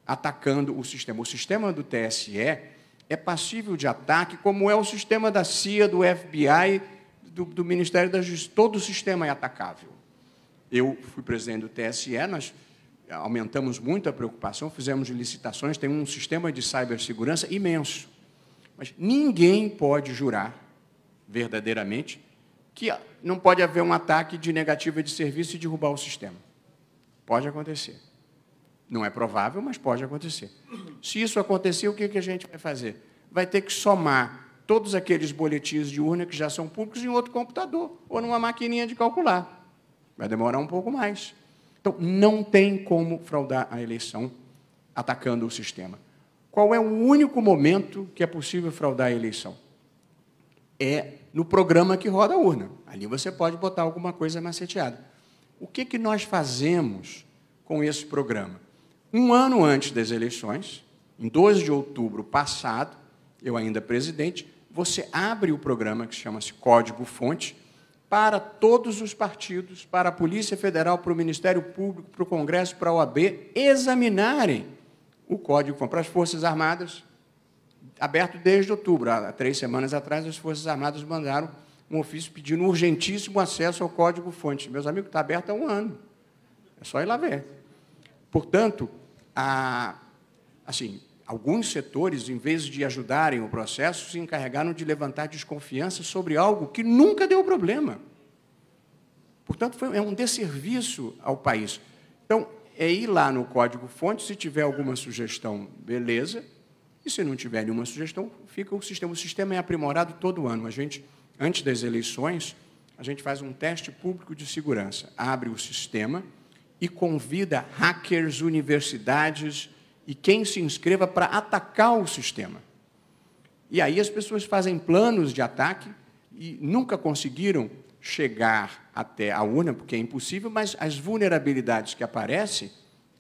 atacando o sistema. O sistema do TSE é passível de ataque, como é o sistema da CIA, do FBI, do, do Ministério da Justiça. Todo o sistema é atacável. Eu fui presidente do TSE, nós aumentamos muito a preocupação, fizemos licitações, tem um sistema de cibersegurança imenso. Mas ninguém pode jurar verdadeiramente que não pode haver um ataque de negativa de serviço e derrubar o sistema. Pode acontecer. Não é provável, mas pode acontecer. Se isso acontecer, o que a gente vai fazer? Vai ter que somar todos aqueles boletins de urna que já são públicos em outro computador ou numa maquininha de calcular. Vai demorar um pouco mais. Então, não tem como fraudar a eleição atacando o sistema. Qual é o único momento que é possível fraudar a eleição? É no programa que roda a urna. Ali você pode botar alguma coisa maceteada. O que, que nós fazemos com esse programa? Um ano antes das eleições, em 12 de outubro passado, eu ainda presidente, você abre o programa que chama-se Código Fonte, para todos os partidos, para a Polícia Federal, para o Ministério Público, para o Congresso, para a OAB, examinarem o Código para as Forças Armadas, aberto desde outubro. Há três semanas atrás, as Forças Armadas mandaram um ofício pedindo urgentíssimo acesso ao Código-Fonte. Meus amigos, está aberto há um ano. É só ir lá ver. Portanto, a, assim, alguns setores, em vez de ajudarem o processo, se encarregaram de levantar desconfiança sobre algo que nunca deu problema. Portanto, foi, é um desserviço ao país. Então, é ir lá no código-fonte, se tiver alguma sugestão, beleza. E se não tiver nenhuma sugestão, fica o sistema. O sistema é aprimorado todo ano. A gente, antes das eleições, a gente faz um teste público de segurança. Abre o sistema e convida hackers, universidades, e quem se inscreva para atacar o sistema. E aí as pessoas fazem planos de ataque e nunca conseguiram chegar até a urna, porque é impossível, mas as vulnerabilidades que aparecem,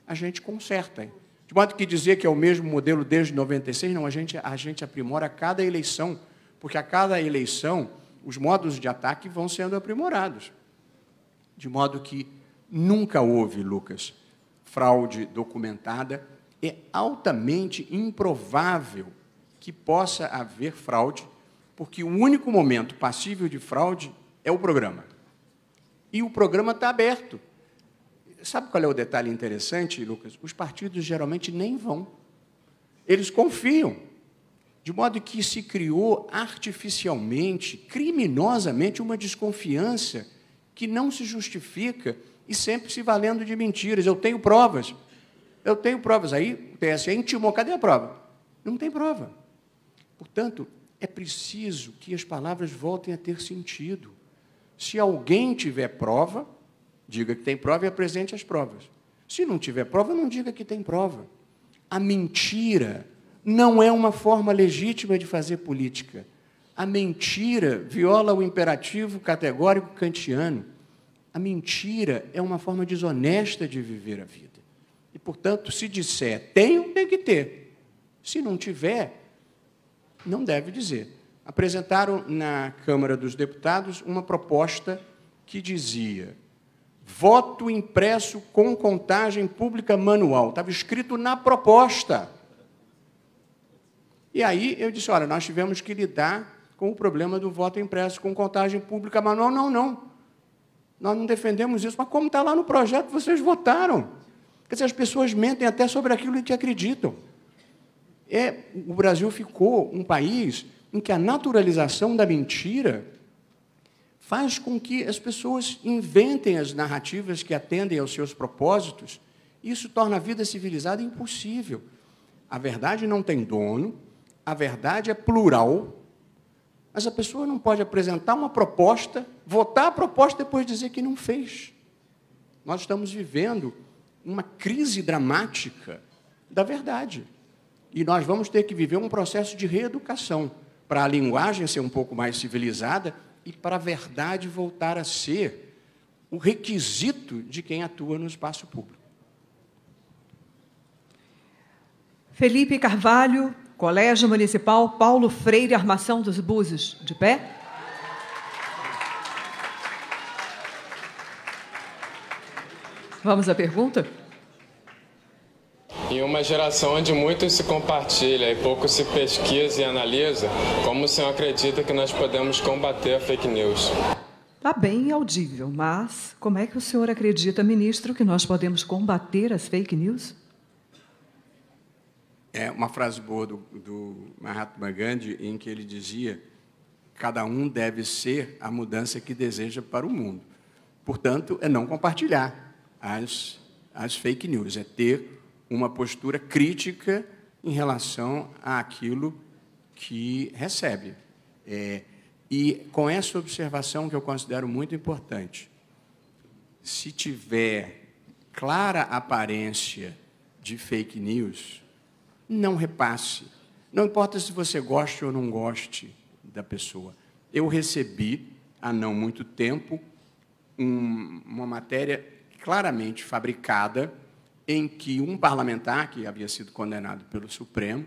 a gente conserta. De modo que dizer que é o mesmo modelo desde 96, não, a gente, a gente aprimora a cada eleição, porque a cada eleição os modos de ataque vão sendo aprimorados. De modo que nunca houve, Lucas, fraude documentada é altamente improvável que possa haver fraude, porque o único momento passível de fraude é o programa. E o programa está aberto. Sabe qual é o detalhe interessante, Lucas? Os partidos geralmente nem vão. Eles confiam. De modo que se criou artificialmente, criminosamente, uma desconfiança que não se justifica e sempre se valendo de mentiras. Eu tenho provas. Eu tenho provas aí, o TSE intimou, cadê a prova? Não tem prova. Portanto, é preciso que as palavras voltem a ter sentido. Se alguém tiver prova, diga que tem prova e apresente as provas. Se não tiver prova, não diga que tem prova. A mentira não é uma forma legítima de fazer política. A mentira viola o imperativo categórico kantiano. A mentira é uma forma desonesta de viver a vida. E, portanto, se disser tenho, tem que ter. Se não tiver, não deve dizer. Apresentaram na Câmara dos Deputados uma proposta que dizia voto impresso com contagem pública manual. Estava escrito na proposta. E aí eu disse: olha, nós tivemos que lidar com o problema do voto impresso com contagem pública manual. Não, não. Nós não defendemos isso. Mas como está lá no projeto, vocês votaram. Quer dizer, as pessoas mentem até sobre aquilo em que acreditam. É, o Brasil ficou um país em que a naturalização da mentira faz com que as pessoas inventem as narrativas que atendem aos seus propósitos. Isso torna a vida civilizada impossível. A verdade não tem dono, a verdade é plural, mas a pessoa não pode apresentar uma proposta, votar a proposta e depois dizer que não fez. Nós estamos vivendo uma crise dramática da verdade. E nós vamos ter que viver um processo de reeducação para a linguagem ser um pouco mais civilizada e para a verdade voltar a ser o requisito de quem atua no espaço público. Felipe Carvalho, Colégio Municipal Paulo Freire Armação dos Búzios, de pé. Vamos à pergunta? Em uma geração onde muito se compartilha e pouco se pesquisa e analisa, como o senhor acredita que nós podemos combater a fake news? Está bem audível, mas como é que o senhor acredita, ministro, que nós podemos combater as fake news? É uma frase boa do, do Mahatma Gandhi, em que ele dizia: cada um deve ser a mudança que deseja para o mundo. Portanto, é não compartilhar as as fake news, é ter uma postura crítica em relação àquilo que recebe. É, e com essa observação que eu considero muito importante, se tiver clara aparência de fake news, não repasse. Não importa se você goste ou não goste da pessoa. Eu recebi, há não muito tempo, um, uma matéria claramente fabricada, em que um parlamentar, que havia sido condenado pelo Supremo,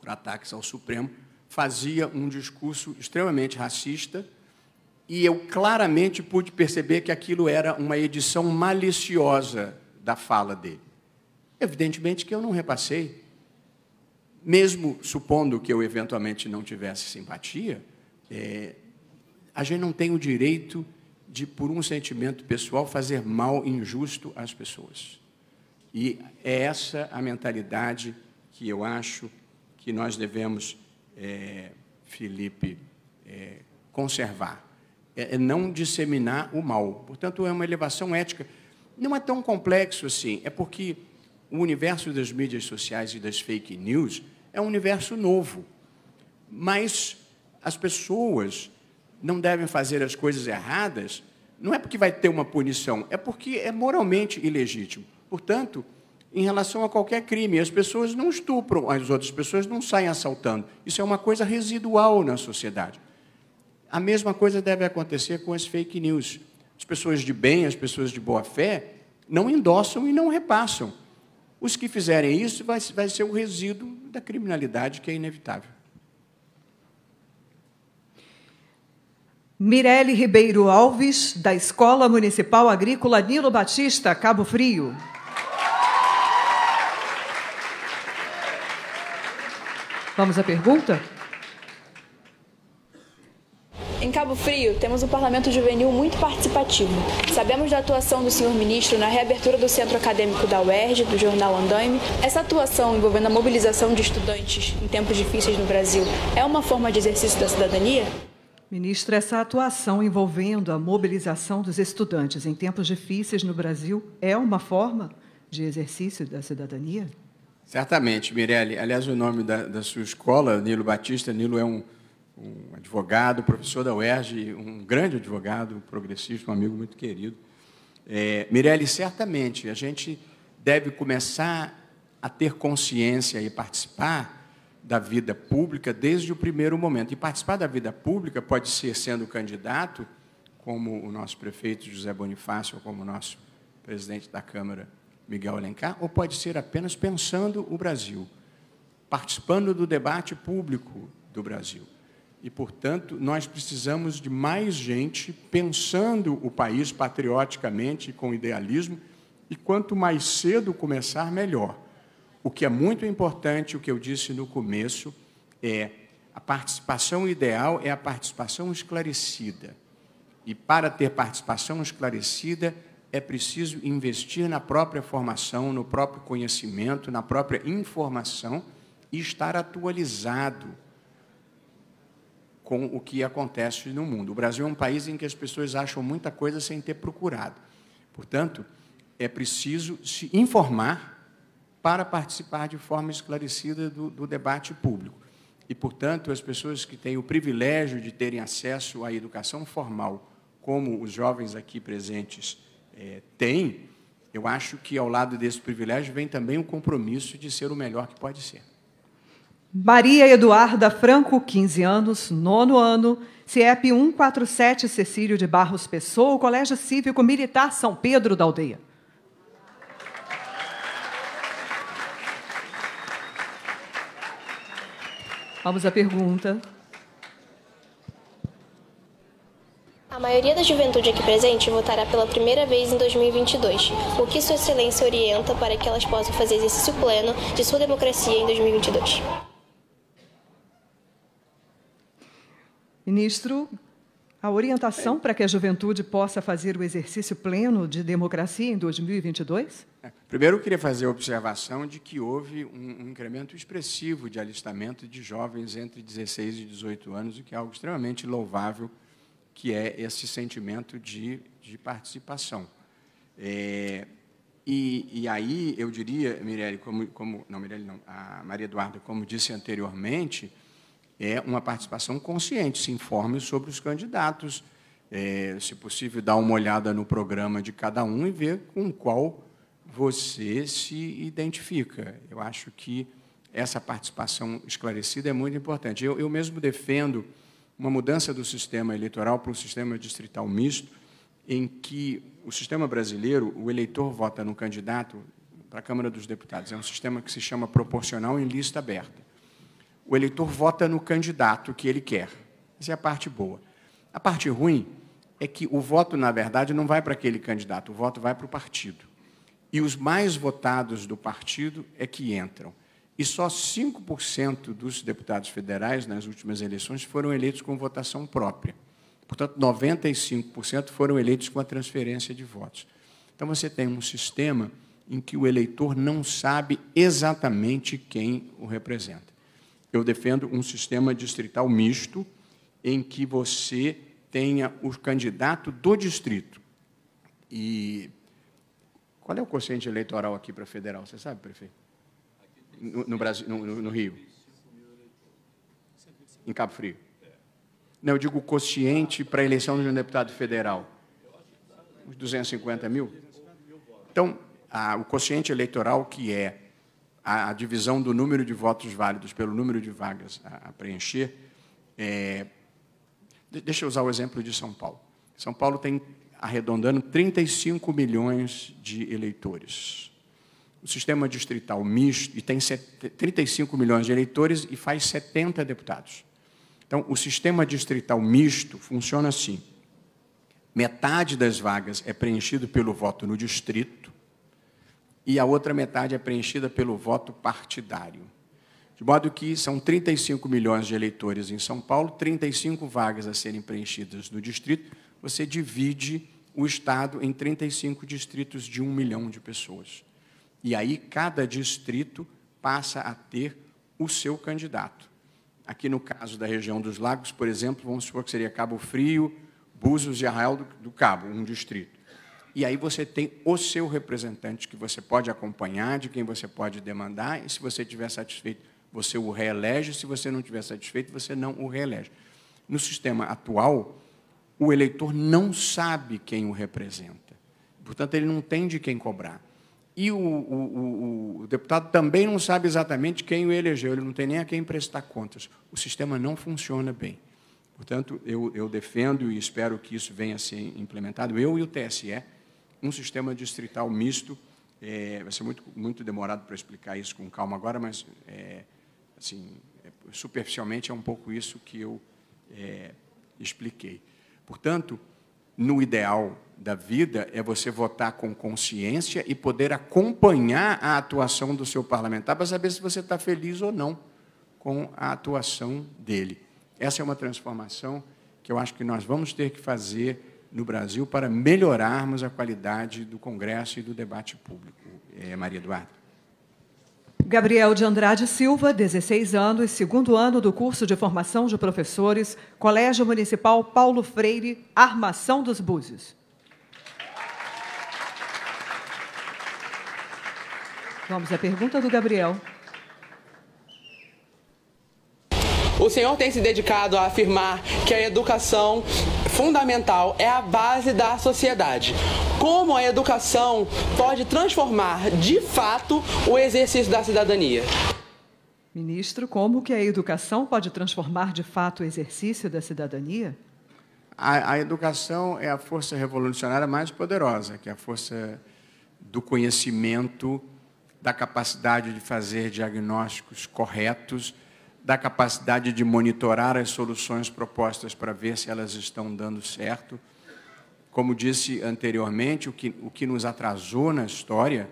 por ataques ao Supremo, fazia um discurso extremamente racista, e eu claramente pude perceber que aquilo era uma edição maliciosa da fala dele. Evidentemente que eu não repassei. Mesmo supondo que eu eventualmente não tivesse simpatia, é, a gente não tem o direito de, por um sentimento pessoal, fazer mal injusto às pessoas. E é essa a mentalidade que eu acho que nós devemos, é, Felipe, é, conservar. É, é não disseminar o mal. Portanto, é uma elevação ética. Não é tão complexo assim. É porque o universo das mídias sociais e das fake news é um universo novo. Mas as pessoas não devem fazer as coisas erradas, não é porque vai ter uma punição, é porque é moralmente ilegítimo. Portanto, em relação a qualquer crime, as pessoas não estupram as outras pessoas, não saem assaltando. Isso é uma coisa residual na sociedade. A mesma coisa deve acontecer com as fake news. As pessoas de bem, as pessoas de boa fé, não endossam e não repassam. Os que fizerem isso vai, ser o resíduo da criminalidade que é inevitável. Mirelle Ribeiro Alves, da Escola Municipal Agrícola Nilo Batista, Cabo Frio. Vamos à pergunta? Em Cabo Frio, temos um parlamento juvenil muito participativo. Sabemos da atuação do senhor ministro na reabertura do centro acadêmico da UERJ, do jornal Andaime. Essa atuação envolvendo a mobilização de estudantes em tempos difíceis no Brasil é uma forma de exercício da cidadania? Ministro, essa atuação envolvendo a mobilização dos estudantes em tempos difíceis no Brasil é uma forma de exercício da cidadania? Certamente, Mirelle. Aliás, o nome da, da sua escola, Nilo Batista, Nilo é um, um advogado, professor da UERJ, um grande advogado, progressista, um amigo muito querido. É, Mirelle, certamente, a gente deve começar a ter consciência e participar da vida pública desde o primeiro momento. E participar da vida pública pode ser sendo candidato, como o nosso prefeito José Bonifácio, ou como o nosso presidente da Câmara, Miguel Alencar, ou pode ser apenas pensando o Brasil, participando do debate público do Brasil. E, portanto, nós precisamos de mais gente pensando o país patrioticamente, com idealismo, e quanto mais cedo começar, melhor. O que é muito importante, o que eu disse no começo, é a participação ideal é a participação esclarecida. E para ter participação esclarecida, é preciso investir na própria formação, no próprio conhecimento, na própria informação e estar atualizado com o que acontece no mundo. O Brasil é um país em que as pessoas acham muita coisa sem ter procurado. Portanto, é preciso se informar para participar de forma esclarecida do, do debate público. E, portanto, as pessoas que têm o privilégio de terem acesso à educação formal, como os jovens aqui presentes é, têm, eu acho que ao lado desse privilégio vem também o compromisso de ser o melhor que pode ser. Maria Eduarda Franco, 15 anos, nono ano, CEP 147 Cecílio de Barros Pessoa, Colégio Cívico Militar São Pedro da Aldeia. Vamos à pergunta. A maioria da juventude aqui presente votará pela primeira vez em 2022. O que Sua Excelência orienta para que elas possam fazer exercício pleno de sua democracia em 2022? Ministro, a orientação para que a juventude possa fazer o exercício pleno de democracia em 2022? É, primeiro, eu queria fazer a observação de que houve um, um, incremento expressivo de alistamento de jovens entre 16 e 18 anos, o que é algo extremamente louvável, que é esse sentimento de, de participação. É, e, e, aí, eu diria, Mirelle, como, como não, Mirelle, não, a Maria Eduarda, como disse anteriormente, é uma participação consciente. Se informe sobre os candidatos, é, se possível, dá uma olhada no programa de cada um e ver com qual você se identifica. Eu acho que essa participação esclarecida é muito importante. Eu, eu mesmo defendo uma mudança do sistema eleitoral para um sistema distrital misto, em que o sistema brasileiro, o eleitor vota no candidato para a Câmara dos Deputados. É um sistema que se chama proporcional em lista aberta. O eleitor vota no candidato que ele quer. Essa é a parte boa. A parte ruim é que o voto, na verdade, não vai para aquele candidato, o voto vai para o partido. E os mais votados do partido é que entram. E só 5% dos deputados federais nas últimas eleições foram eleitos com votação própria. Portanto, 95% foram eleitos com a transferência de votos. Então, você tem um sistema em que o eleitor não sabe exatamente quem o representa. Eu defendo um sistema distrital misto, em que você tenha o candidato do distrito. E qual é o quociente eleitoral aqui para federal? Você sabe, prefeito? No, no Brasil, no, no, Rio? Em Cabo Frio? Não, eu digo quociente para a eleição de um deputado federal. Uns 250 mil? Então, o quociente eleitoral que é a, a, divisão do número de votos válidos pelo número de vagas a, a preencher. É, deixa eu usar o exemplo de São Paulo. São Paulo tem, arredondando, 35 milhões de eleitores. O sistema distrital misto e tem 35 milhões de eleitores e faz 70 deputados. Então, o sistema distrital misto funciona assim: metade das vagas é preenchido pelo voto no distrito e a outra metade é preenchida pelo voto partidário. De modo que são 35 milhões de eleitores em São Paulo, 35 vagas a serem preenchidas no distrito, você divide o Estado em 35 distritos de um milhão de pessoas. E aí cada distrito passa a ter o seu candidato. Aqui no caso da região dos lagos, por exemplo, vamos supor que seria Cabo Frio, Búzios e Arraial do, do Cabo, um distrito. E aí você tem o seu representante que você pode acompanhar, de quem você pode demandar, e se você estiver satisfeito, você o reelege, se você não estiver satisfeito, você não o reelege. No sistema atual, o eleitor não sabe quem o representa. Portanto, ele não tem de quem cobrar. E o, o, o, o, deputado também não sabe exatamente quem o elegeu, ele não tem nem a quem prestar contas. O sistema não funciona bem. Portanto, eu, eu defendo e espero que isso venha a ser implementado, eu e o TSE, um sistema distrital misto. É, vai ser muito, muito demorado para explicar isso com calma agora, mas é, assim, é, superficialmente é um pouco isso que eu é, expliquei. Portanto, no ideal da vida é você votar com consciência e poder acompanhar a atuação do seu parlamentar para saber se você está feliz ou não com a atuação dele. Essa é uma transformação que eu acho que nós vamos ter que fazer no Brasil para melhorarmos a qualidade do Congresso e do debate público. É, Maria Eduarda. Gabriel de Andrade Silva, 16 anos, segundo ano do curso de formação de professores, Colégio Municipal Paulo Freire, Armação dos Búzios. Vamos à pergunta do Gabriel. O senhor tem se dedicado a afirmar que a educação fundamental, é a base da sociedade. Como a educação pode transformar de fato o exercício da cidadania? Ministro, como que a educação pode transformar de fato o exercício da cidadania? A, a, educação é a força revolucionária mais poderosa, que é a força do conhecimento, da capacidade de fazer diagnósticos corretos da capacidade de monitorar as soluções propostas para ver se elas estão dando certo. Como disse anteriormente, o que, o que nos atrasou na história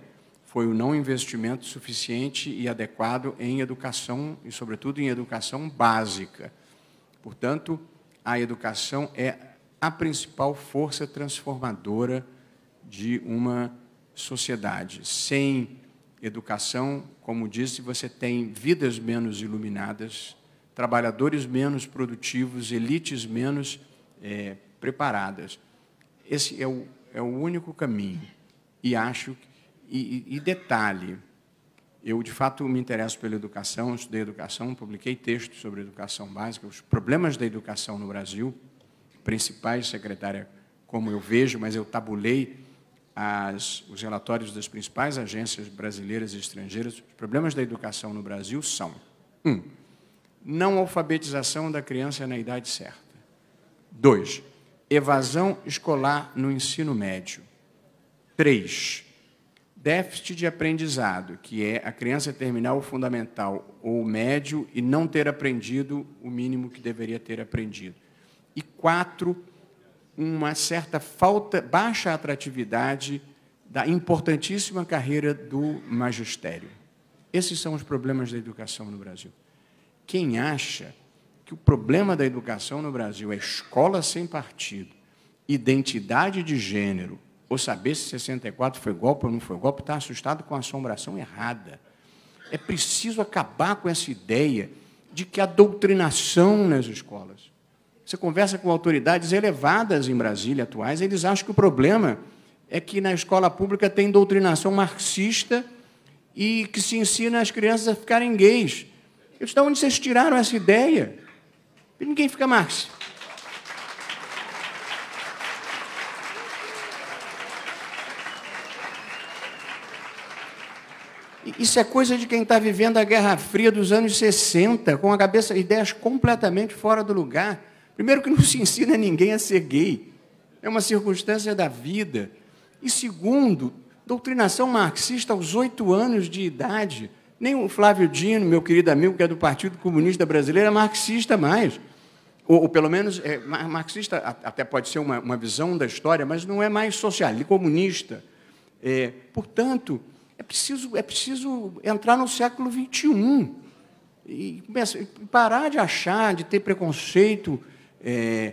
foi o não investimento suficiente e adequado em educação, e sobretudo em educação básica. Portanto, a educação é a principal força transformadora de uma sociedade. Sem educação, como disse, você tem vidas menos iluminadas, trabalhadores menos produtivos, elites menos é, preparadas. Esse é o, é o único caminho. E acho. E, e detalhe, eu de fato me interesso pela educação, estudei educação, publiquei textos sobre educação básica, os problemas da educação no Brasil, principais, secretária, como eu vejo, mas eu tabulei as, os relatórios das principais agências brasileiras e estrangeiras, os problemas da educação no Brasil são: um, não alfabetização da criança na idade certa. Dois, evasão escolar no ensino médio. Três, déficit de aprendizado, que é a criança terminar o fundamental ou o médio e não ter aprendido o mínimo que deveria ter aprendido. E quatro, uma certa falta, baixa atratividade da importantíssima carreira do magistério. Esses são os problemas da educação no Brasil. Quem acha que o problema da educação no Brasil é escola sem partido, identidade de gênero, ou saber se 64 foi golpe ou não foi golpe, está assustado com a assombração errada. É preciso acabar com essa ideia de que a doutrinação nas escolas você conversa com autoridades elevadas em Brasília atuais, eles acham que o problema é que na escola pública tem doutrinação marxista e que se ensina as crianças a ficarem gays. Eu disse, onde vocês tiraram essa ideia? E ninguém fica Marx. Isso é coisa de quem está vivendo a Guerra Fria dos anos 60, com a cabeça, ideias completamente fora do lugar. Primeiro, que não se ensina ninguém a ser gay, é uma circunstância da vida. E segundo, doutrinação marxista aos oito anos de idade. Nem o Flávio Dino, meu querido amigo, que é do Partido Comunista Brasileiro, é marxista mais. Ou, ou pelo menos, é, marxista até pode ser uma, uma, visão da história, mas não é mais socialista, comunista. É, portanto, é preciso, é preciso entrar no século XXI e, começar, e parar de achar, de ter preconceito é,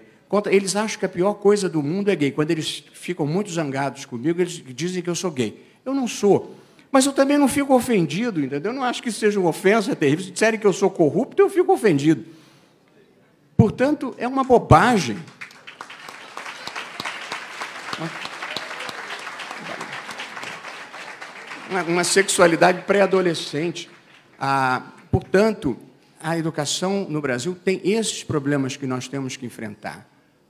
eles acham que a pior coisa do mundo é gay. Quando eles ficam muito zangados comigo, eles dizem que eu sou gay. Eu não sou. Mas eu também não fico ofendido, entendeu? Eu não acho que isso seja uma ofensa terrível. Se disserem que eu sou corrupto, eu fico ofendido. Portanto, é uma bobagem. Uma, uma sexualidade pré-adolescente. Ah, portanto, a educação no Brasil tem esses problemas que nós temos que enfrentar: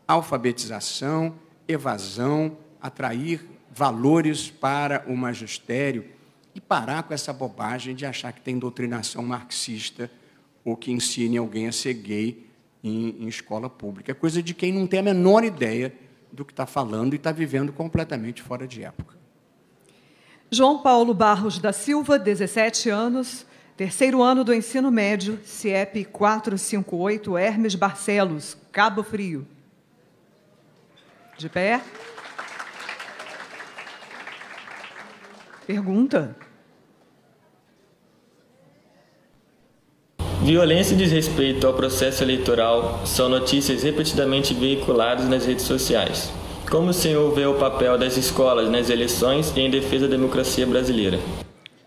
alfabetização, evasão, atrair valores para o magistério e parar com essa bobagem de achar que tem doutrinação marxista ou que ensine alguém a ser gay em, em escola pública. É coisa de quem não tem a menor ideia do que está falando e está vivendo completamente fora de época. João Paulo Barros da Silva, 17 anos, Terceiro ano do ensino médio, CIEP 458, Hermes Barcelos, Cabo Frio. De pé. Pergunta. Violência e desrespeito ao processo eleitoral são notícias repetidamente veiculadas nas redes sociais. Como o senhor vê o papel das escolas nas eleições e em defesa da democracia brasileira?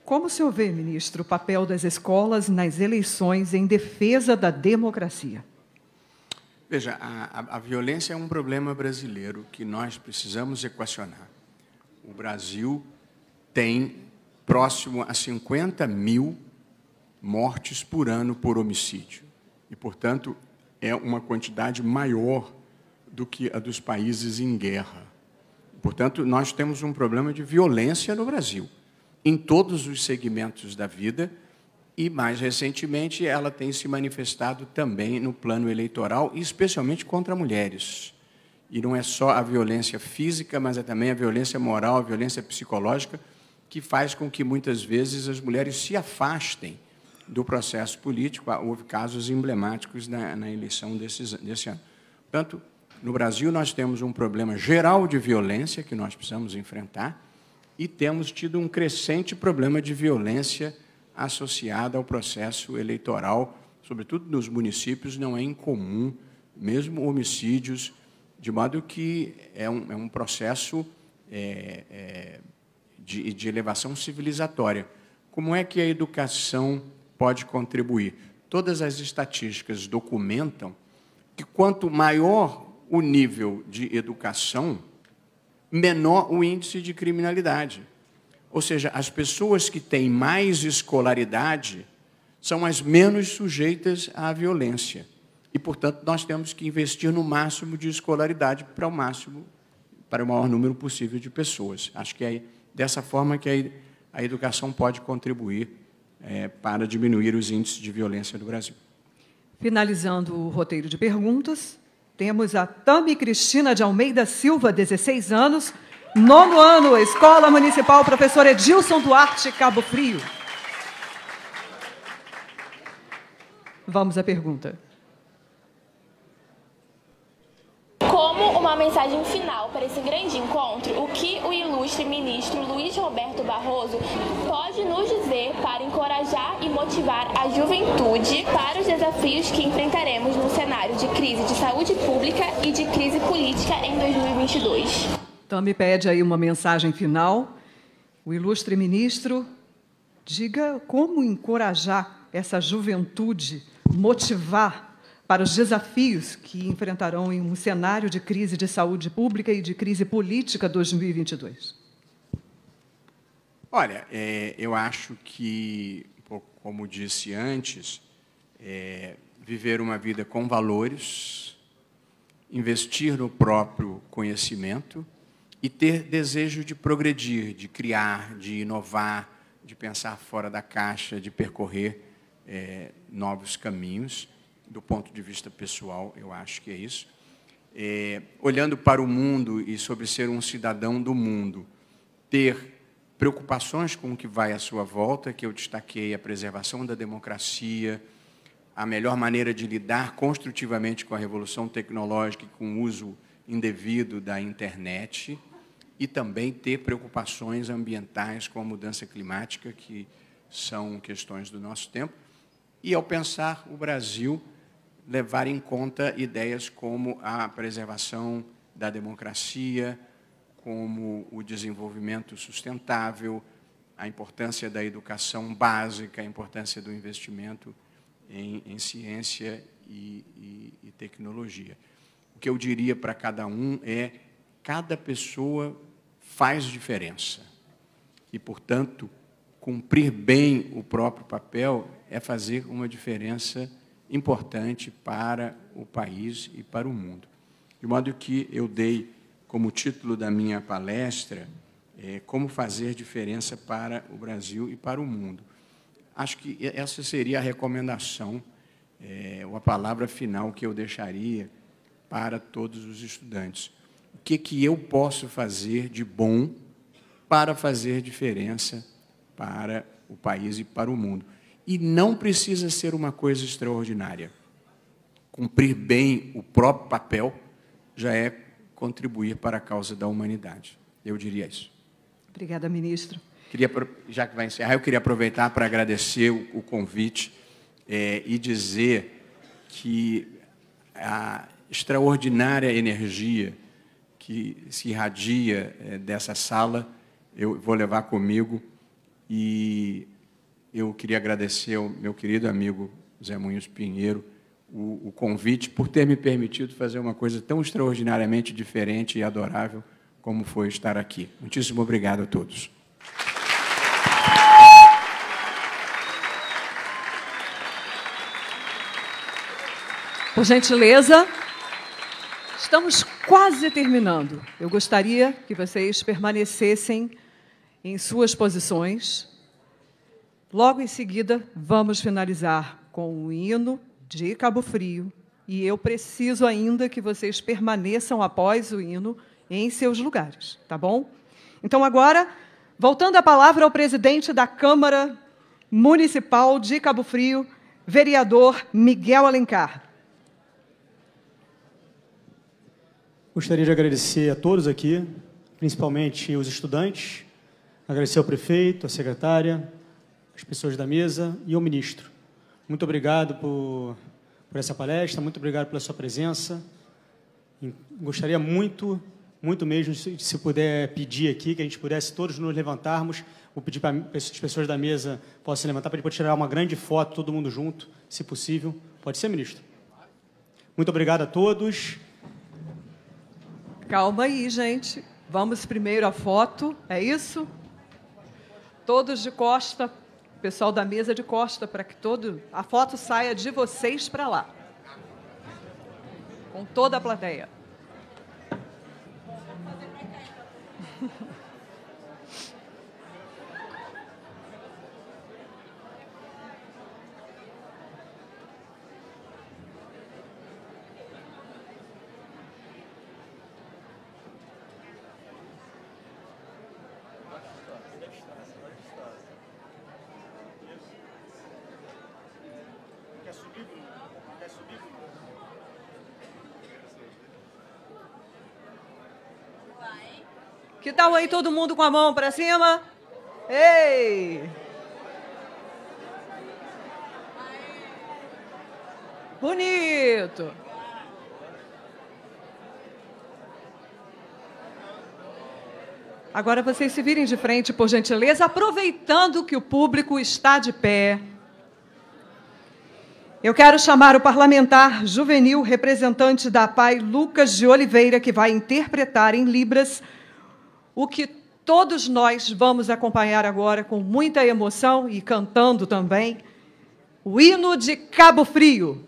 Como o senhor vê, ministro, o papel das escolas nas eleições em defesa da democracia? Veja, a, a, violência é um problema brasileiro que nós precisamos equacionar. O Brasil tem próximo a 50 mil mortes por ano por homicídio. E, portanto, é uma quantidade maior do que a dos países em guerra. Portanto, nós temos um problema de violência no Brasil em todos os segmentos da vida e, mais recentemente, ela tem se manifestado também no plano eleitoral, especialmente contra mulheres. E não é só a violência física, mas é também a violência moral, a violência psicológica, que faz com que muitas vezes as mulheres se afastem do processo político. Ah, houve casos emblemáticos na, na eleição desses, desse ano. Portanto, no Brasil, nós temos um problema geral de violência que nós precisamos enfrentar e temos tido um crescente problema de violência associada ao processo eleitoral, sobretudo nos municípios, não é incomum, mesmo homicídios, de modo que é um, é um processo é, é, de, de elevação civilizatória. Como é que a educação pode contribuir? Todas as estatísticas documentam que quanto maior o nível de educação, menor o índice de criminalidade. Ou seja, as pessoas que têm mais escolaridade são as menos sujeitas à violência. E, portanto, nós temos que investir no máximo de escolaridade para o máximo, para o maior número possível de pessoas. Acho que é dessa forma que a educação pode contribuir é, para diminuir os índices de violência no Brasil. Finalizando o roteiro de perguntas, temos a Tami Cristina de Almeida Silva, 16 anos, nono ano, Escola Municipal Professor Edilson Duarte, Cabo Frio. Vamos à pergunta. Como uma mensagem final para esse grande encontro, o que o ilustre ministro Luiz Roberto Barroso pode nos dizer para encorajar e motivar a juventude para os desafios que enfrentaremos no cenário de crise de saúde pública e de crise política em 2022? Então, me pede aí uma mensagem final. O ilustre ministro, diga como encorajar essa juventude, motivar para os desafios que enfrentarão em um cenário de crise de saúde pública e de crise política 2022? Olha, é, eu acho que, como disse antes, é, viver uma vida com valores, investir no próprio conhecimento e ter desejo de progredir, de criar, de inovar, de pensar fora da caixa, de percorrer é, novos caminhos do ponto de vista pessoal, eu acho que é isso. É, olhando para o mundo e sobre ser um cidadão do mundo, ter preocupações com o que vai à sua volta, que eu destaquei a preservação da democracia, a melhor maneira de lidar construtivamente com a revolução tecnológica e com o uso indevido da internet, e também ter preocupações ambientais com a mudança climática, que são questões do nosso tempo. E ao pensar o Brasil, levar em conta ideias como a preservação da democracia, como o desenvolvimento sustentável, a importância da educação básica, a importância do investimento em, em ciência e, e, e tecnologia. O que eu diria para cada um é: cada pessoa faz diferença. E, portanto, cumprir bem o próprio papel é fazer uma diferença importante importante para o país e para o mundo. De modo que eu dei como título da minha palestra é, Como Fazer Diferença para o Brasil e para o Mundo. Acho que essa seria a recomendação, é, ou a palavra final que eu deixaria para todos os estudantes. O que, que eu posso fazer de bom para fazer diferença para o país e para o mundo? e não precisa ser uma coisa extraordinária. Cumprir bem o próprio papel já é contribuir para a causa da humanidade. Eu diria isso. Obrigada, ministro. Queria, já que vai encerrar, eu queria aproveitar para agradecer o, o convite é, e dizer que a extraordinária energia que se irradia é, dessa sala eu vou levar comigo e eu queria agradecer ao meu querido amigo Zé Munhos Pinheiro o, o, convite por ter me permitido fazer uma coisa tão extraordinariamente diferente e adorável como foi estar aqui. Muitíssimo obrigado a todos. Por gentileza, estamos quase terminando. Eu gostaria que vocês permanecessem em suas posições Logo em seguida, vamos finalizar com o hino de Cabo Frio. E eu preciso ainda que vocês permaneçam após o hino em seus lugares, tá bom? Então, agora, voltando a palavra ao presidente da Câmara Municipal de Cabo Frio, vereador Miguel Alencar. Gostaria de agradecer a todos aqui, principalmente os estudantes, agradecer ao prefeito, à secretária, as pessoas da mesa e ao ministro. Muito obrigado por, por essa palestra, muito obrigado pela sua presença. Gostaria muito, muito mesmo, se puder pedir aqui, que a gente pudesse todos nos levantarmos. Vou pedir para as pessoas da mesa possam se levantar para a gente poder tirar uma grande foto, todo mundo junto, se possível. Pode ser, ministro? Muito obrigado a todos. Calma aí, gente. Vamos primeiro à foto, é isso? Todos de costa pessoal da mesa de costa para que todo a foto saia de vocês para lá. Com toda a plateia. Então. legal aí todo mundo com a mão para cima? Ei! Bonito. Agora vocês se virem de frente, por gentileza, aproveitando que o público está de pé. Eu quero chamar o parlamentar juvenil representante da PAI, Lucas de Oliveira, que vai interpretar em Libras o que todos nós vamos acompanhar agora com muita emoção e cantando também, o hino de Cabo Frio.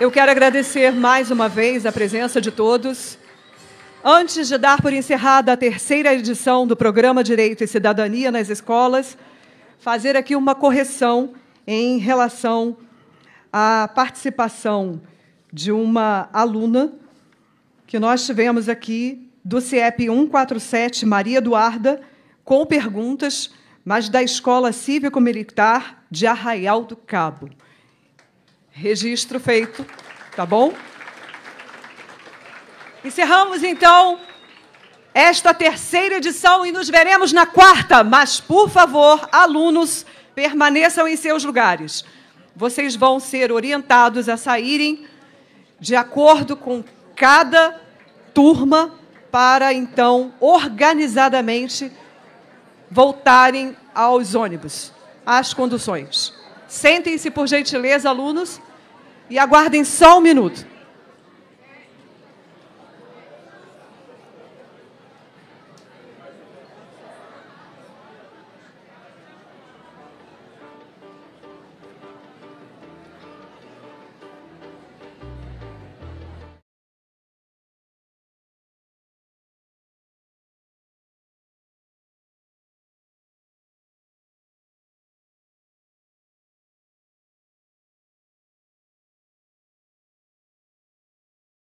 Eu quero agradecer mais uma vez a presença de todos. Antes de dar por encerrada a terceira edição do programa Direito e Cidadania nas Escolas, fazer aqui uma correção em relação à participação de uma aluna que nós tivemos aqui do CIEP 147, Maria Eduarda, com perguntas, mas da Escola Cívico-Militar de Arraial do Cabo. Registro feito, tá bom? Encerramos então esta terceira edição e nos veremos na quarta, mas por favor, alunos, permaneçam em seus lugares. Vocês vão ser orientados a saírem de acordo com cada turma para então organizadamente voltarem aos ônibus, às conduções. Sentem-se, por gentileza, alunos, e aguardem só um minuto.